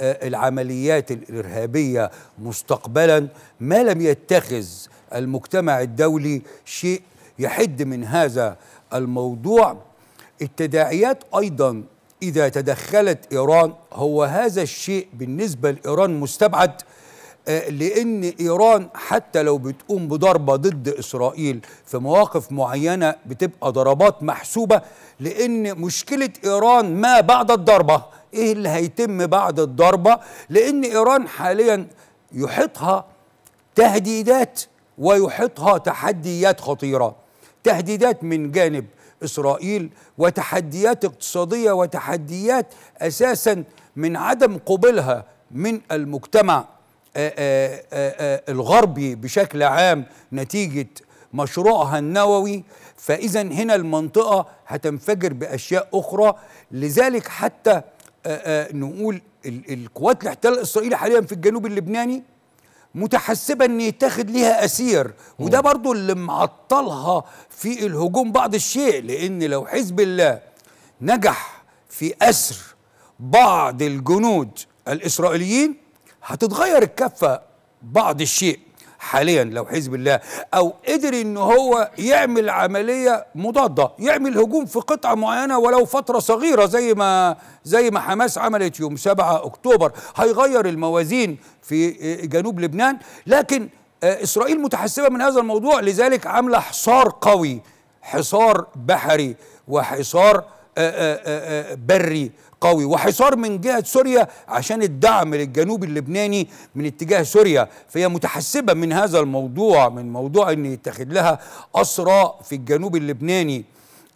آه، العمليات الارهابيه مستقبلا ما لم يتخذ المجتمع الدولي شيء يحد من هذا الموضوع التداعيات ايضا إذا تدخلت إيران هو هذا الشيء بالنسبة لإيران مستبعد آه، لأن إيران حتى لو بتقوم بضربة ضد إسرائيل في مواقف معينة بتبقى ضربات محسوبة لأن مشكلة إيران ما بعد الضربة إيه اللي هيتم بعد الضربة لأن إيران حاليا يحيطها تهديدات ويحيطها تحديات خطيرة تهديدات من جانب إسرائيل وتحديات اقتصادية وتحديات أساسا من عدم قبلها من المجتمع آه، آه، آه، الغربي بشكل عام نتيجة مشروعها النووي فإذا هنا المنطقة هتنفجر بأشياء أخرى لذلك حتى نقول القوات الاحتلال الإسرائيلي حاليا في الجنوب اللبناني متحسبه ان يتاخد ليها اسير وده برضو اللي معطلها في الهجوم بعض الشيء لان لو حزب الله نجح في اسر بعض الجنود الاسرائيليين هتتغير الكفه بعض الشيء حاليا لو حزب الله او قدر ان هو يعمل عمليه مضاده يعمل هجوم في قطعه معينه ولو فتره صغيره زي ما زي ما حماس عملت يوم 7 اكتوبر هيغير الموازين في جنوب لبنان لكن آه، اسرائيل متحسبه من هذا الموضوع لذلك عامله حصار قوي حصار بحري وحصار آه، آه، بري قوي وحصار من جهة سوريا عشان الدعم للجنوب اللبناني من اتجاه سوريا فهي متحسبة من هذا الموضوع من موضوع أن يتخذ لها أسرى في الجنوب اللبناني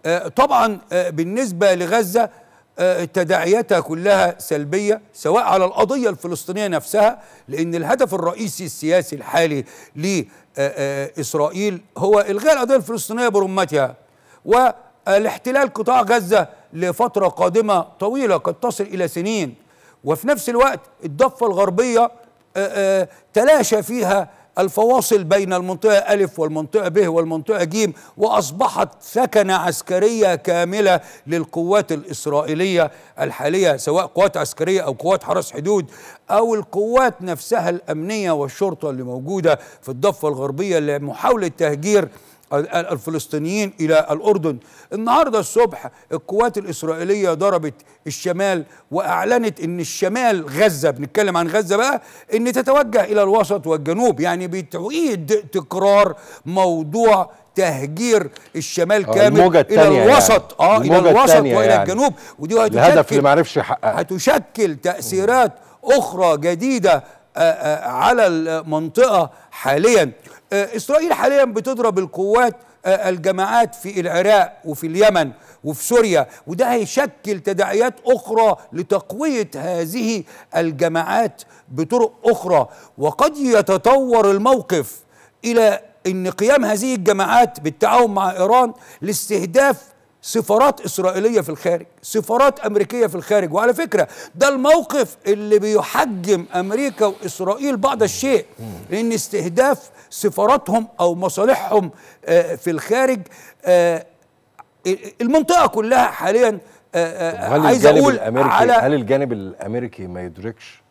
آه، طبعا آه، بالنسبة لغزة آه، تداعياتها كلها سلبية سواء على القضية الفلسطينية نفسها لأن الهدف الرئيسي السياسي الحالي لإسرائيل هو إلغاء القضية الفلسطينية برمتها و الاحتلال قطاع غزة لفترة قادمة طويلة قد تصل إلى سنين وفي نفس الوقت الضفة الغربية آه، آه، تلاشى فيها الفواصل بين المنطقة ألف والمنطقة ب والمنطقة ج وأصبحت ثكنة عسكرية كاملة للقوات الإسرائيلية الحالية سواء قوات عسكرية أو قوات حرس حدود أو القوات نفسها الأمنية والشرطة اللي موجودة في الضفة الغربية لمحاولة تهجير الفلسطينيين إلى الأردن النهاردة الصبح القوات الإسرائيلية ضربت الشمال وأعلنت أن الشمال غزة بنتكلم عن غزة بقى أن تتوجه إلى الوسط والجنوب يعني بتعيد تكرار موضوع تهجير الشمال آه، كامل الموجة الى يعني. الوسط يعني. اه الى الوسط والى يعني. الجنوب ودي هتشكل الهدف اللي ما عرفش هتشكل تاثيرات اخرى جديده آه، آه، على المنطقة حاليا آه، إسرائيل حاليا بتضرب القوات الجماعات في العراق وفي اليمن وفي سوريا وده هيشكل تداعيات أخرى لتقوية هذه الجماعات بطرق أخرى وقد يتطور الموقف إلى أن قيام هذه الجماعات بالتعاون مع إيران لاستهداف سفارات إسرائيلية في الخارج سفارات أمريكية في الخارج وعلى فكرة ده الموقف اللي بيحجم أمريكا وإسرائيل بعض الشيء لأن استهداف سفاراتهم أو مصالحهم آه، في الخارج آه، المنطقة كلها حاليا آه، عايز أقول الجانب الأمريكي على هل الجانب الأمريكي ما يدركش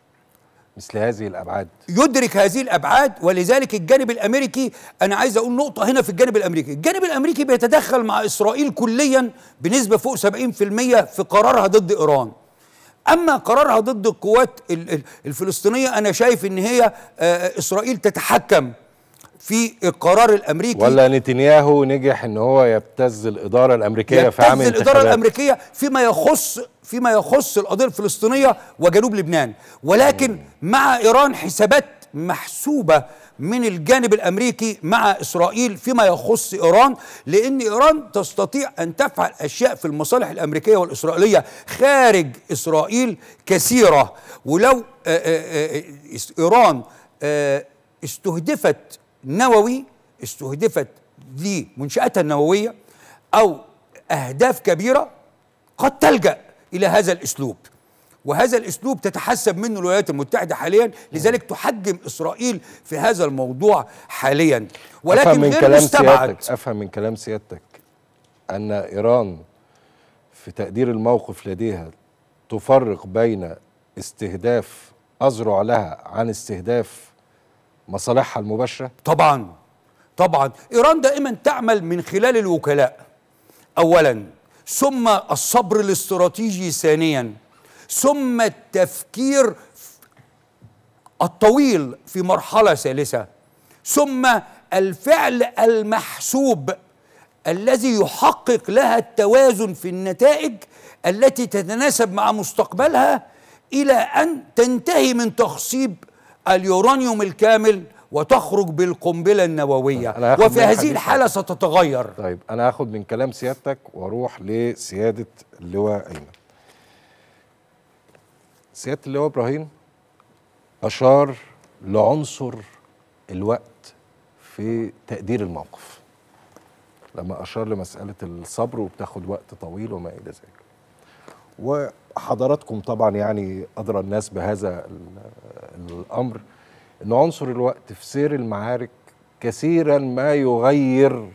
مثل هذه الابعاد يدرك هذه الابعاد ولذلك الجانب الامريكي انا عايز اقول نقطه هنا في الجانب الامريكي الجانب الامريكي بيتدخل مع اسرائيل كليا بنسبه فوق 70% في قرارها ضد ايران اما قرارها ضد القوات الفلسطينيه انا شايف ان هي آه، آه، اسرائيل تتحكم في القرار الامريكي ولا نتنياهو نجح ان هو يبتز الاداره الامريكيه في عام يبتز الاداره الامريكيه فيما يخص فيما يخص القضية الفلسطينية وجنوب لبنان ولكن مع إيران حسابات محسوبة من الجانب الامريكي مع اسرائيل فيما يخص ايران لان ايران تستطيع ان تفعل اشياء في المصالح الامريكيه والاسرائيليه خارج اسرائيل كثيره ولو آه، آه، آه، ايران استهدفت نووي استهدفت لمنشاتها النوويه او اهداف كبيره قد تلجأ الى هذا الاسلوب وهذا الاسلوب تتحسب منه الولايات المتحده حاليا لذلك تحجم اسرائيل في هذا الموضوع حاليا ولكن أفهم من غير كلام مستبعد سيادتك افهم من كلام سيادتك ان ايران في تقدير الموقف لديها تفرق بين استهداف أذرع لها عن استهداف مصالحها المباشرة؟ طبعا طبعا إيران دائما تعمل من خلال الوكلاء أولا ثم الصبر الاستراتيجي ثانيا ثم التفكير الطويل في مرحله ثالثه ثم الفعل المحسوب الذي يحقق لها التوازن في النتائج التي تتناسب مع مستقبلها الى ان تنتهي من تخصيب اليورانيوم الكامل وتخرج بالقنبلة النووية وفي هذه الحالة ستتغير طيب أنا هاخد من كلام سيادتك وأروح لسيادة اللواء أيمن سيادة اللواء إبراهيم أشار لعنصر الوقت في تقدير الموقف لما أشار لمسألة الصبر وبتاخد وقت طويل وما إلى ذلك وحضراتكم طبعا يعني أدرى الناس بهذا الأمر ان عنصر الوقت في سير المعارك كثيرا ما يغير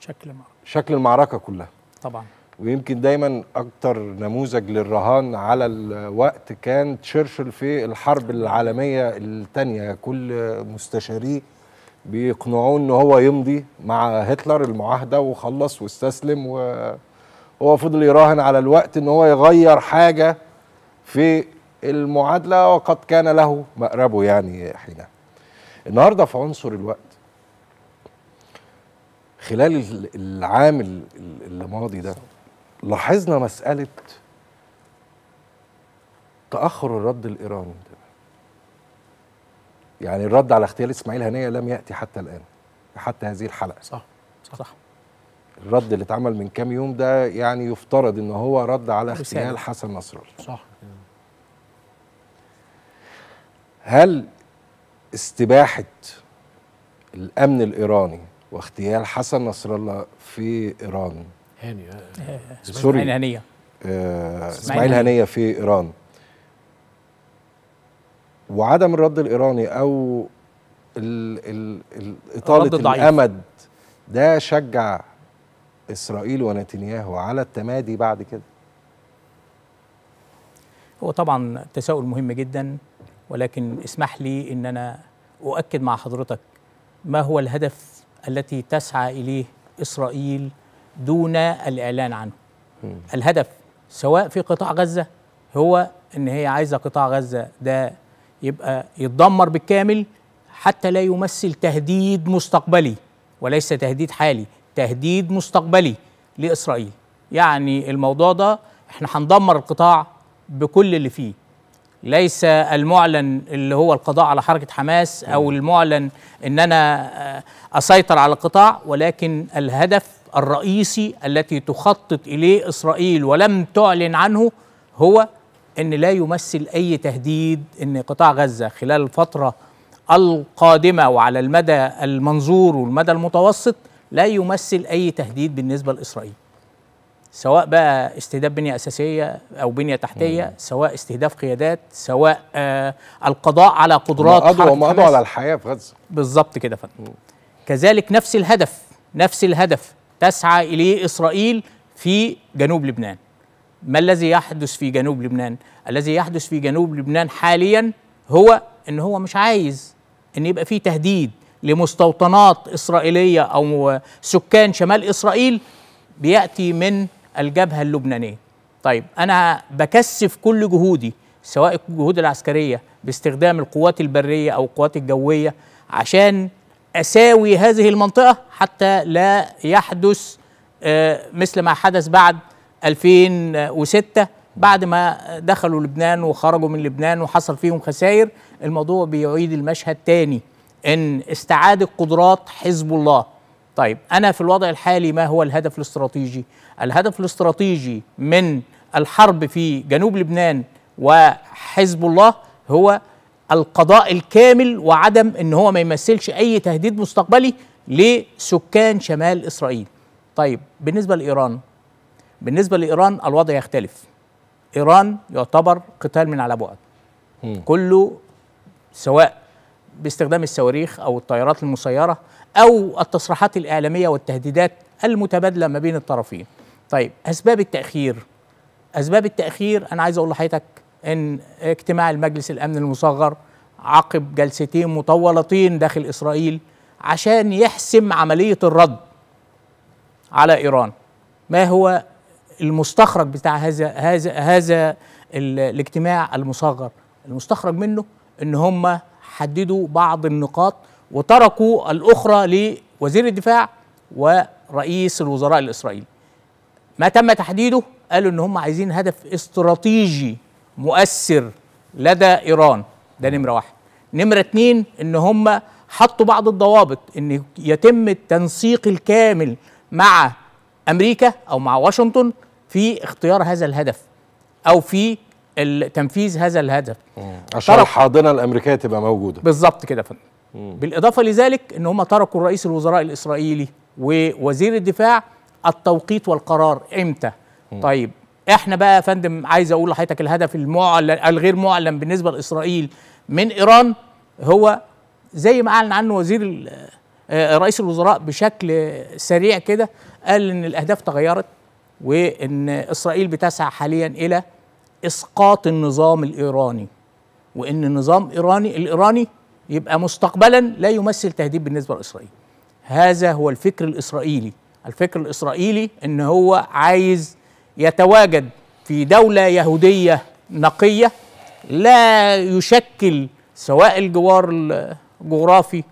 شكل المعركة. شكل المعركه كلها طبعا ويمكن دايما اكتر نموذج للرهان على الوقت كان تشرشل في الحرب العالميه الثانيه كل مستشاريه بيقنعوه ان هو يمضي مع هتلر المعاهده وخلص واستسلم وهو فضل يراهن على الوقت ان هو يغير حاجه في المعادله وقد كان له مأربه يعني حينها. النهارده في عنصر الوقت خلال العام اللي ماضي ده لاحظنا مساله تاخر الرد الايراني يعني الرد على اغتيال اسماعيل هنيه لم ياتي حتى الان حتى هذه الحلقه صح صح, صح. الرد اللي اتعمل من كام يوم ده يعني يفترض ان هو رد على اغتيال حسن نصر الله صح هل استباحه الامن الايراني واغتيال حسن نصر الله في ايران هاني إيه. سوري اسماعيل هنيه آه، اسماعيل هنيه في ايران وعدم الرد الايراني او ال ال اطاله الامد ده شجع اسرائيل ونتنياهو على التمادي بعد كده هو طبعا تساؤل مهم جدا ولكن اسمح لي ان انا اؤكد مع حضرتك ما هو الهدف التي تسعى اليه اسرائيل دون الاعلان عنه. الهدف سواء في قطاع غزه هو ان هي عايزه قطاع غزه ده يبقى يتدمر بالكامل حتى لا يمثل تهديد مستقبلي وليس تهديد حالي، تهديد مستقبلي لاسرائيل. يعني الموضوع ده احنا هندمر القطاع بكل اللي فيه ليس المعلن اللي هو القضاء على حركة حماس أو المعلن أن أنا آه، أسيطر على القطاع ولكن الهدف الرئيسي التي تخطط إليه إسرائيل ولم تعلن عنه هو أن لا يمثل أي تهديد أن قطاع غزة خلال الفترة القادمة وعلى المدى المنظور والمدى المتوسط لا يمثل أي تهديد بالنسبة لإسرائيل سواء بقى استهداف بنيه اساسيه او بنيه تحتيه مم. سواء استهداف قيادات سواء آه القضاء على قدرات قضوا قضوا على الحياه في غزه بالظبط كده فندم كذلك نفس الهدف نفس الهدف تسعى اليه اسرائيل في جنوب لبنان ما الذي يحدث في جنوب لبنان الذي يحدث في جنوب لبنان حاليا هو ان هو مش عايز ان يبقى في تهديد لمستوطنات اسرائيليه او سكان شمال اسرائيل بياتي من الجبهه اللبنانيه طيب انا بكثف كل جهودي سواء الجهود العسكريه باستخدام القوات البريه او القوات الجويه عشان اساوي هذه المنطقه حتى لا يحدث آه، مثل ما حدث بعد 2006 بعد ما دخلوا لبنان وخرجوا من لبنان وحصل فيهم خسائر الموضوع بيعيد المشهد تاني ان استعادة قدرات حزب الله طيب أنا في الوضع الحالي ما هو الهدف الاستراتيجي؟ الهدف الاستراتيجي من الحرب في جنوب لبنان وحزب الله هو القضاء الكامل وعدم ان هو ما يمثلش اي تهديد مستقبلي لسكان شمال اسرائيل. طيب بالنسبه لايران بالنسبه لايران الوضع يختلف. ايران يعتبر قتال من على بعد. كله سواء باستخدام الصواريخ او الطيارات المسيره أو التصريحات الإعلامية والتهديدات المتبادلة ما بين الطرفين طيب أسباب التأخير أسباب التأخير أنا عايز أقول لحضرتك إن اجتماع المجلس الأمن المصغر عقب جلستين مطولتين داخل إسرائيل عشان يحسم عملية الرد على إيران ما هو المستخرج بتاع هذا هذا هذا الاجتماع المصغر المستخرج منه ان هم حددوا بعض النقاط وتركوا الأخرى لوزير الدفاع ورئيس الوزراء الإسرائيلي ما تم تحديده قالوا ان هم عايزين هدف استراتيجي مؤثر لدى ايران ده نمره واحد نمره اتنين ان هم حطوا بعض الضوابط ان يتم التنسيق الكامل مع امريكا او مع واشنطن في اختيار هذا الهدف او في تنفيذ هذا الهدف عشان الحاضنه الامريكيه تبقى موجوده بالظبط كده فندم بالإضافة لذلك أن هم تركوا رئيس الوزراء الإسرائيلي ووزير الدفاع التوقيت والقرار إمتى طيب احنا بقى يا فندم عايز اقول لحضرتك الهدف المعلن الغير معلن بالنسبه لاسرائيل من ايران هو زي ما اعلن عنه وزير آه، رئيس الوزراء بشكل سريع كده قال ان الاهداف تغيرت وان اسرائيل بتسعى حاليا الى اسقاط النظام الايراني وان النظام الايراني الايراني يبقى مستقبلا لا يمثل تهديد بالنسبه لاسرائيل هذا هو الفكر الاسرائيلي الفكر الاسرائيلي ان هو عايز يتواجد في دوله يهوديه نقيه لا يشكل سواء الجوار الجغرافي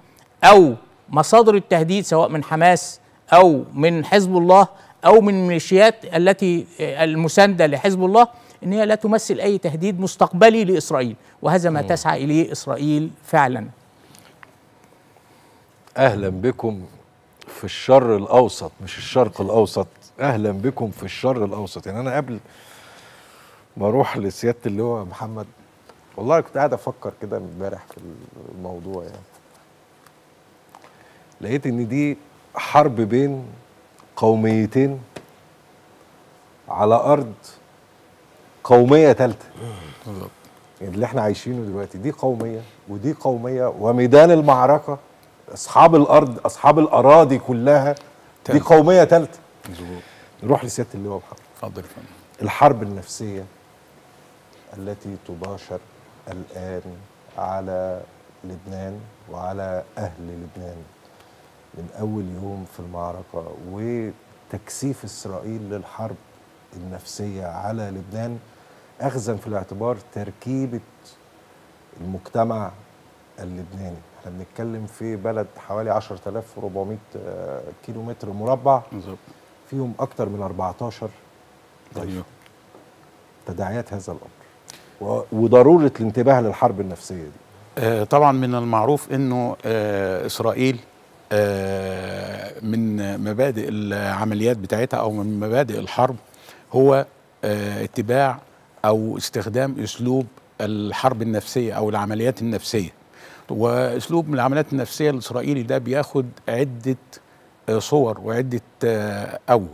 او مصادر التهديد سواء من حماس او من حزب الله او من الميليشيات التي المسانده لحزب الله ان هي لا تمثل اي تهديد مستقبلي لاسرائيل وهذا ما تسعى اليه اسرائيل فعلا اهلا بكم في الشر الاوسط مش الشرق الاوسط اهلا بكم في الشر الاوسط يعني انا قبل ما اروح لسياده اللواء محمد والله كنت قاعد افكر كده امبارح في الموضوع يعني لقيت ان دي حرب بين قوميتين على ارض قوميه ثالثه بالظبط اللي احنا عايشينه دلوقتي دي قوميه ودي قوميه وميدان المعركه اصحاب الارض اصحاب الاراضي كلها دي قوميه ثالثه نروح لسياده اللواء محمد اتفضل الحرب النفسيه التي تباشر الان على لبنان وعلى اهل لبنان من اول يوم في المعركه وتكثيف اسرائيل للحرب النفسيه على لبنان اخذا في الاعتبار تركيبه المجتمع اللبناني احنا بنتكلم في بلد حوالي 10400 كيلو متر مربع بالظبط فيهم اكتر من 14 ايوه تداعيات هذا الامر وضروره الانتباه للحرب النفسيه دي آه، طبعا من المعروف انه آه، اسرائيل آه، من مبادئ العمليات بتاعتها او من مبادئ الحرب هو اتباع او استخدام اسلوب الحرب النفسيه او العمليات النفسيه واسلوب من العمليات النفسيه الاسرائيلي ده بياخد عده آه، صور وعده آه، او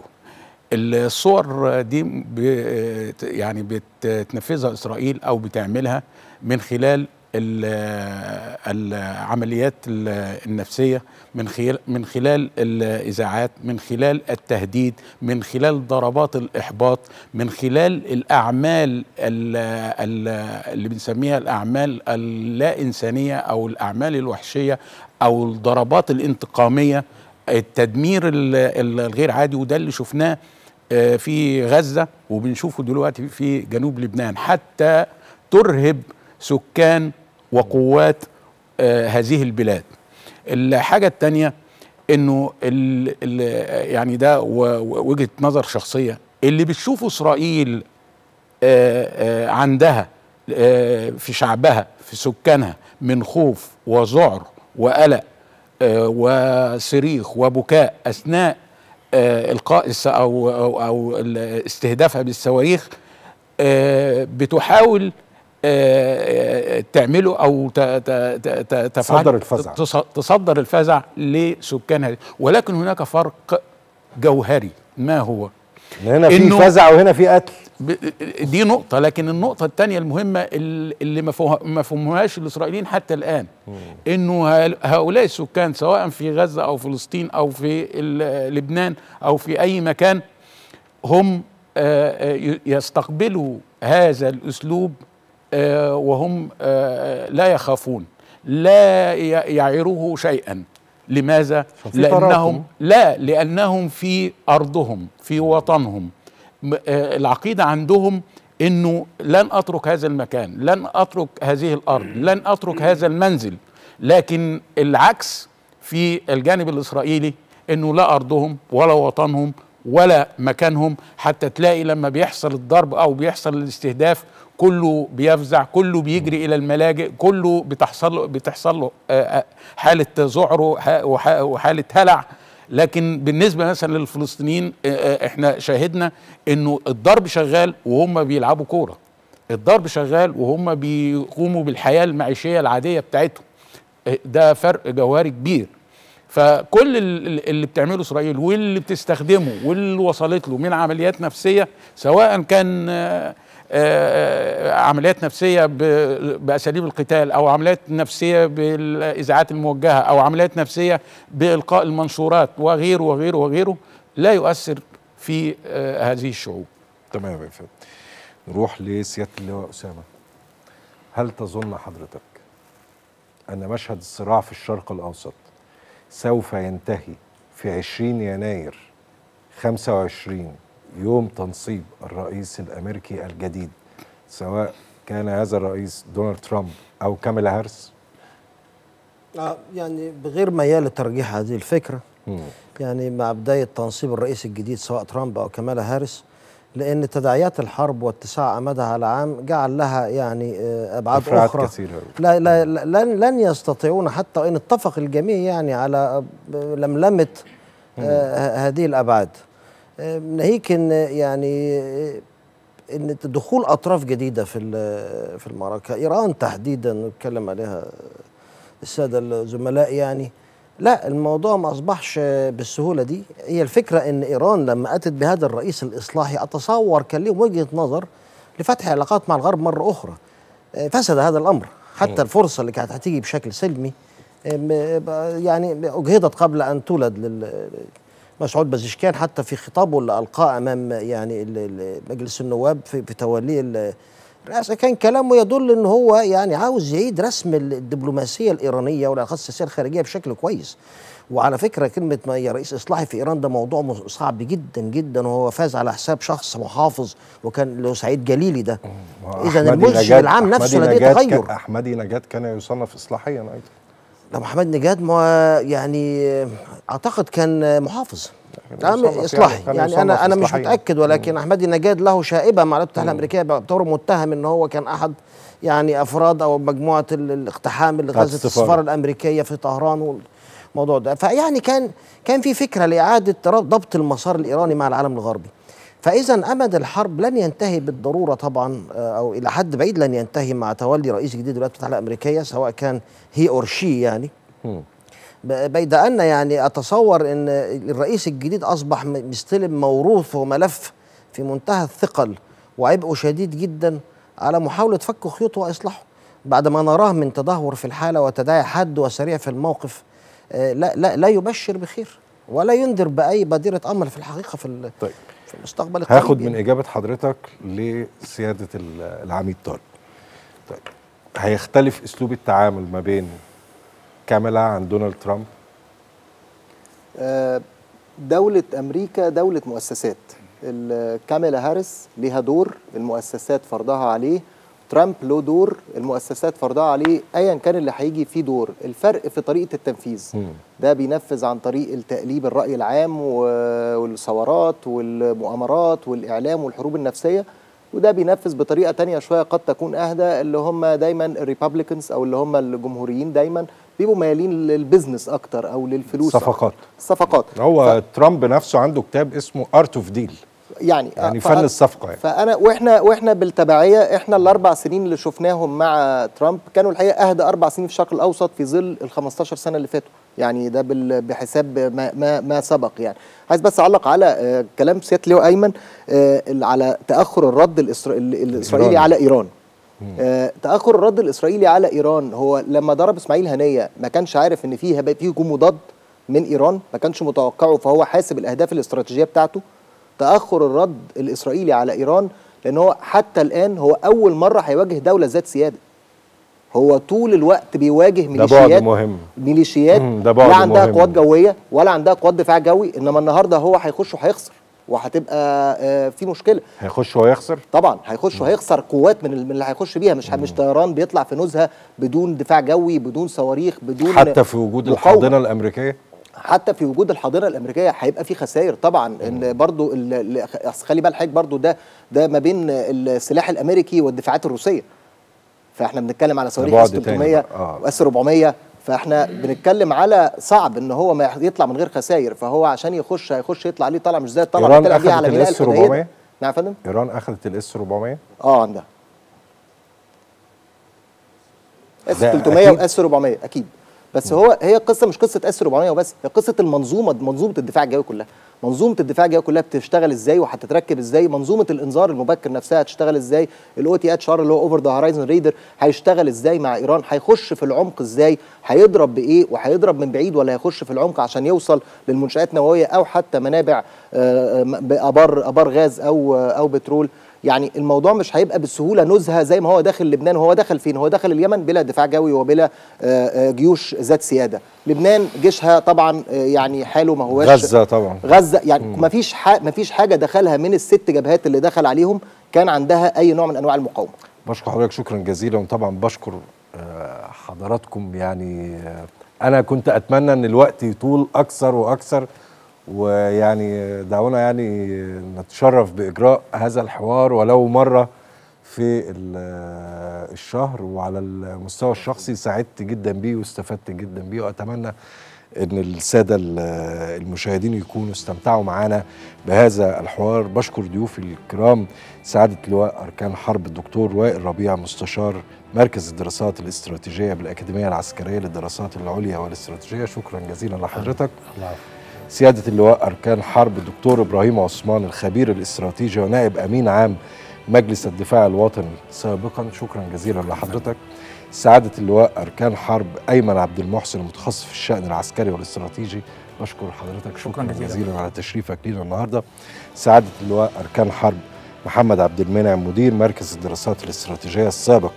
الصور دي آه، يعني بتنفذها اسرائيل او بتعملها من خلال العمليات النفسية من خلال, من خلال الإذاعات من خلال التهديد من خلال ضربات الإحباط من خلال الأعمال اللي بنسميها الأعمال اللا إنسانية أو الأعمال الوحشية أو الضربات الانتقامية التدمير الغير عادي وده اللي شفناه آه، في غزة وبنشوفه دلوقتي في جنوب لبنان حتى ترهب سكان وقوات آه، هذه البلاد الحاجة الثانية انه يعني ده وجهة نظر شخصية اللي بتشوفه اسرائيل آه، آه، عندها في شعبها في سكانها من خوف وذعر وقلق وصريخ وبكاء اثناء القاء او او استهدافها بالصواريخ بتحاول آه، آه، تعمله او تصدر الفزع تصدر الفزع لسكانها ولكن هناك فرق جوهري ما هو هنا في فزع وهنا في قتل دي نقطة لكن النقطة الثانية المهمة اللي ما فهموهاش الإسرائيليين حتى الآن إنه هؤلاء السكان سواء في غزة أو فلسطين أو في لبنان أو في أي مكان هم آه، يستقبلوا هذا الأسلوب آه، وهم آه، آه، لا يخافون لا يعيره شيئا لماذا لانهم لا لانهم في ارضهم في وطنهم العقيده عندهم انه لن اترك هذا المكان لن اترك هذه الارض لن اترك هذا المنزل لكن العكس في الجانب الاسرائيلي انه لا ارضهم ولا وطنهم ولا مكانهم حتى تلاقي لما بيحصل الضرب او بيحصل الاستهداف كله بيفزع كله بيجري الى الملاجئ كله بتحصل له بتحصل له آه، آه، حاله ذعر وحاله هلع لكن بالنسبه مثلا للفلسطينيين آه، احنا شاهدنا انه الضرب شغال وهم بيلعبوا كوره الضرب شغال وهم بيقوموا بالحياه المعيشيه العاديه بتاعتهم ده فرق جوهري كبير فكل اللي بتعمله اسرائيل واللي بتستخدمه واللي وصلت له من عمليات نفسيه سواء كان آه، آه، عمليات نفسيه باساليب القتال او عمليات نفسيه بالاذاعات الموجهه او عمليات نفسيه بالقاء المنشورات وغيره وغيره وغيره لا يؤثر في آه، هذه الشعوب. تمام يا فندم. نروح لسياده اللواء اسامه. هل تظن حضرتك ان مشهد الصراع في الشرق الاوسط سوف ينتهي في 20 يناير 25 يوم تنصيب الرئيس الامريكي الجديد سواء كان هذا الرئيس دونالد ترامب او كاميلا هارس آه، يعني بغير ميال لترجيح هذه الفكره يعني مع بدايه تنصيب الرئيس الجديد سواء ترامب او كاميلا هارس لأن تداعيات الحرب واتساع أمدها العام جعل لها يعني آه، أبعاد أخرى كثيرة. لا لا لن, لن يستطيعون حتى وإن اتفق الجميع يعني على آه، لملمة آه، هذه الأبعاد ناهيك إن يعني ان دخول اطراف جديده في في المعركه ايران تحديدا نتكلم عليها الساده الزملاء يعني لا الموضوع ما اصبحش بالسهوله دي هي الفكره ان ايران لما اتت بهذا الرئيس الاصلاحي اتصور كان لهم وجهه نظر لفتح علاقات مع الغرب مره اخرى فسد هذا الامر حتى الفرصه اللي كانت هتيجي بشكل سلمي يعني اجهضت قبل ان تولد مسعود بازشكان حتى في خطابه اللي القاه امام يعني مجلس النواب في توليه رئاسة كان كلامه يدل ان هو يعني عاوز يعيد رسم الدبلوماسيه الايرانيه والعلاقات السياسيه الخارجيه بشكل كويس وعلى فكره كلمه ما هي رئيس اصلاحي في ايران ده موضوع صعب جدا جدا وهو فاز على حساب شخص محافظ وكان له سعيد جليلي ده اذا المنشئ العام نفسه لديه تغير احمدي نجاد كان يصنف اصلاحيا ايضا لا محمد نجاد ما يعني اعتقد كان محافظ نعم اصلاحي يعني, يعني انا انا مش متاكد ولكن مم. احمدي نجاد له شائبه مع الولايات المتحده الامريكيه بطور متهم ان هو كان احد يعني افراد او مجموعه الاقتحام اللي غزت السفاره الامريكيه في طهران والموضوع ده فيعني كان كان في فكره لاعاده ضبط المسار الايراني مع العالم الغربي فإذا أمد الحرب لن ينتهي بالضرورة طبعا آه، أو إلى حد بعيد لن ينتهي مع تولي رئيس جديد الولايات المتحدة الأمريكية سواء كان هي أور شي يعني بيد أن يعني أتصور أن الرئيس الجديد أصبح مستلم موروث وملف في منتهى الثقل وعبئه شديد جدا على محاولة فك خيوطه وإصلاحه بعد ما نراه من تدهور في الحالة وتداعي حاد وسريع في الموقف آه، لا, لا, لا يبشر بخير ولا ينذر بأي بادرة أمل في الحقيقة في طيب. في المستقبل القريب هاخد من يعني. اجابه حضرتك لسياده العميد طارق طيب هيختلف اسلوب التعامل ما بين كاميلا عن دونالد ترامب آه، دولة أمريكا دولة مؤسسات كاميلا هاريس لها دور المؤسسات فرضها عليه ترامب له دور المؤسسات فرضها عليه ايا كان اللي هيجي فيه دور الفرق في طريقه التنفيذ ده بينفذ عن طريق التقليب الراي العام والثورات والمؤامرات والاعلام والحروب النفسيه وده بينفذ بطريقه تانية شويه قد تكون اهدى اللي هم دايما الريببلكنز او اللي هم الجمهوريين دايما بيبقوا ميالين للبزنس اكتر او للفلوس صفقات الصفقات صفقات هو ف... ترامب نفسه عنده كتاب اسمه ارت اوف ديل يعني يعني آه، فن الصفقه يعني. فانا واحنا واحنا بالتبعيه احنا الاربع سنين اللي شفناهم مع ترامب كانوا الحقيقه اهدى اربع سنين في الشرق الاوسط في ظل ال 15 سنه اللي فاتوا يعني ده بحساب ما ما, ما سبق يعني عايز بس اعلق على آه، كلام سياده ليو ايمن آه، على تاخر الرد الاسرائيلي على ايران تاخر الرد الاسرائيلي على ايران هو لما ضرب اسماعيل هنيه ما كانش عارف ان فيها في هجوم مضاد من ايران ما كانش متوقعه فهو حاسب الاهداف الاستراتيجيه بتاعته تاخر الرد الاسرائيلي على ايران لان هو حتى الان هو اول مره هيواجه دوله ذات سياده هو طول الوقت بيواجه ميليشيات ده مهم. ميليشيات لا عندها مهم. قوات جويه ولا عندها قوات دفاع جوي انما النهارده هو هيخش وهيخسر وهتبقى آه، في مشكله هيخش وهيخسر طبعا هيخش وهيخسر قوات من اللي هيخش بيها مش مش طيران بيطلع في نزهه بدون دفاع جوي بدون صواريخ بدون حتى في وجود الحاضنه الامريكيه حتى في وجود الحاضره الامريكيه هيبقى في خسائر طبعا ان برضو خلي بال حضرتك برضو ده ده ما بين السلاح الامريكي والدفاعات الروسيه فاحنا بنتكلم على صواريخ S-300 آه. واس 400 فاحنا بنتكلم على صعب ان هو ما يطلع من غير خسائر فهو عشان يخش هيخش يطلع ليه طلع مش زي الطلعه إيران أخذت بيها على ميناء نعم فندم ايران اخذت الاس 400 اه عندها اس 300 واس 400 اكيد بس هو هي قصه مش قصه اس 400 وبس هي قصه المنظومه منظومه الدفاع الجوي كلها منظومه الدفاع الجوي كلها بتشتغل ازاي وهتتركب ازاي منظومه الانذار المبكر نفسها هتشتغل ازاي الاو تي اتش ار اللي هو اوفر ذا هورايزن ريدر هيشتغل ازاي مع ايران هيخش في العمق ازاي هيضرب بايه وهيضرب من بعيد ولا هيخش في العمق عشان يوصل للمنشات نوويه او حتى منابع آه، آه، ابار ابار غاز او آه، او بترول يعني الموضوع مش هيبقى بالسهوله نزهه زي ما هو داخل لبنان هو دخل فين هو دخل اليمن بلا دفاع جوي وبلا آه، آه، جيوش ذات سياده لبنان جيشها طبعا آه، يعني حاله ما هواش غزه طبعا غزه يعني ما فيش ما فيش حاجه دخلها من الست جبهات اللي دخل عليهم كان عندها اي نوع من انواع المقاومه بشكر حضرتك شكرا جزيلا وطبعا بشكر حضراتكم يعني انا كنت اتمنى ان الوقت يطول اكثر واكثر ويعني دعونا يعني نتشرف باجراء هذا الحوار ولو مره في الشهر وعلى المستوى الشخصي سعدت جدا بيه واستفدت جدا بيه واتمنى ان الساده المشاهدين يكونوا استمتعوا معانا بهذا الحوار بشكر ضيوفي الكرام سعاده لواء اركان حرب الدكتور وائل ربيع مستشار مركز الدراسات الاستراتيجيه بالاكاديميه العسكريه للدراسات العليا والاستراتيجيه شكرا جزيلا لحضرتك الله سيادة اللواء أركان حرب الدكتور إبراهيم عثمان الخبير الاستراتيجي ونائب أمين عام مجلس الدفاع الوطني سابقا شكرا جزيلا لحضرتك سعادة اللواء أركان حرب أيمن عبد المحسن المتخصص في الشأن العسكري والاستراتيجي بشكر حضرتك شكرا, شكرا جزيلا, جزيلا على تشريفك لينا النهاردة سعادة اللواء أركان حرب محمد عبد المنعم مدير مركز الدراسات الاستراتيجية السابق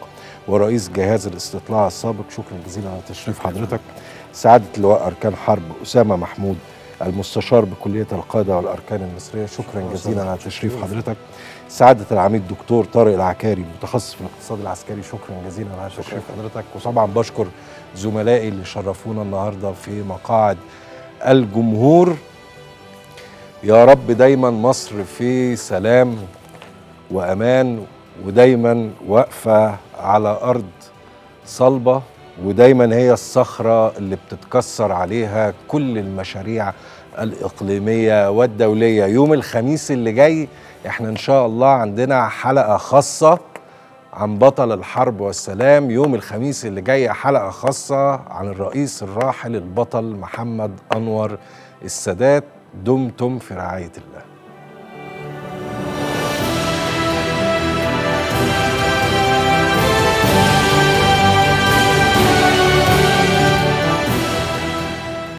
ورئيس جهاز الاستطلاع السابق شكرا جزيلا على تشريف حضرتك سعادة اللواء أركان حرب أسامة محمود المستشار بكلية القادة والأركان المصرية شكرا جزيلا على تشريف حضرتك سعادة العميد دكتور طارق العكاري متخصص في الاقتصاد العسكري شكرا جزيلا على تشريف حضرتك وطبعا بشكر زملائي اللي شرفونا النهاردة في مقاعد الجمهور يا رب دايما مصر في سلام وأمان ودايما واقفة على أرض صلبة ودايما هي الصخرة اللي بتتكسر عليها كل المشاريع الاقليميه والدوليه يوم الخميس اللي جاي احنا ان شاء الله عندنا حلقه خاصه عن بطل الحرب والسلام يوم الخميس اللي جاي حلقه خاصه عن الرئيس الراحل البطل محمد انور السادات دمتم في رعايه الله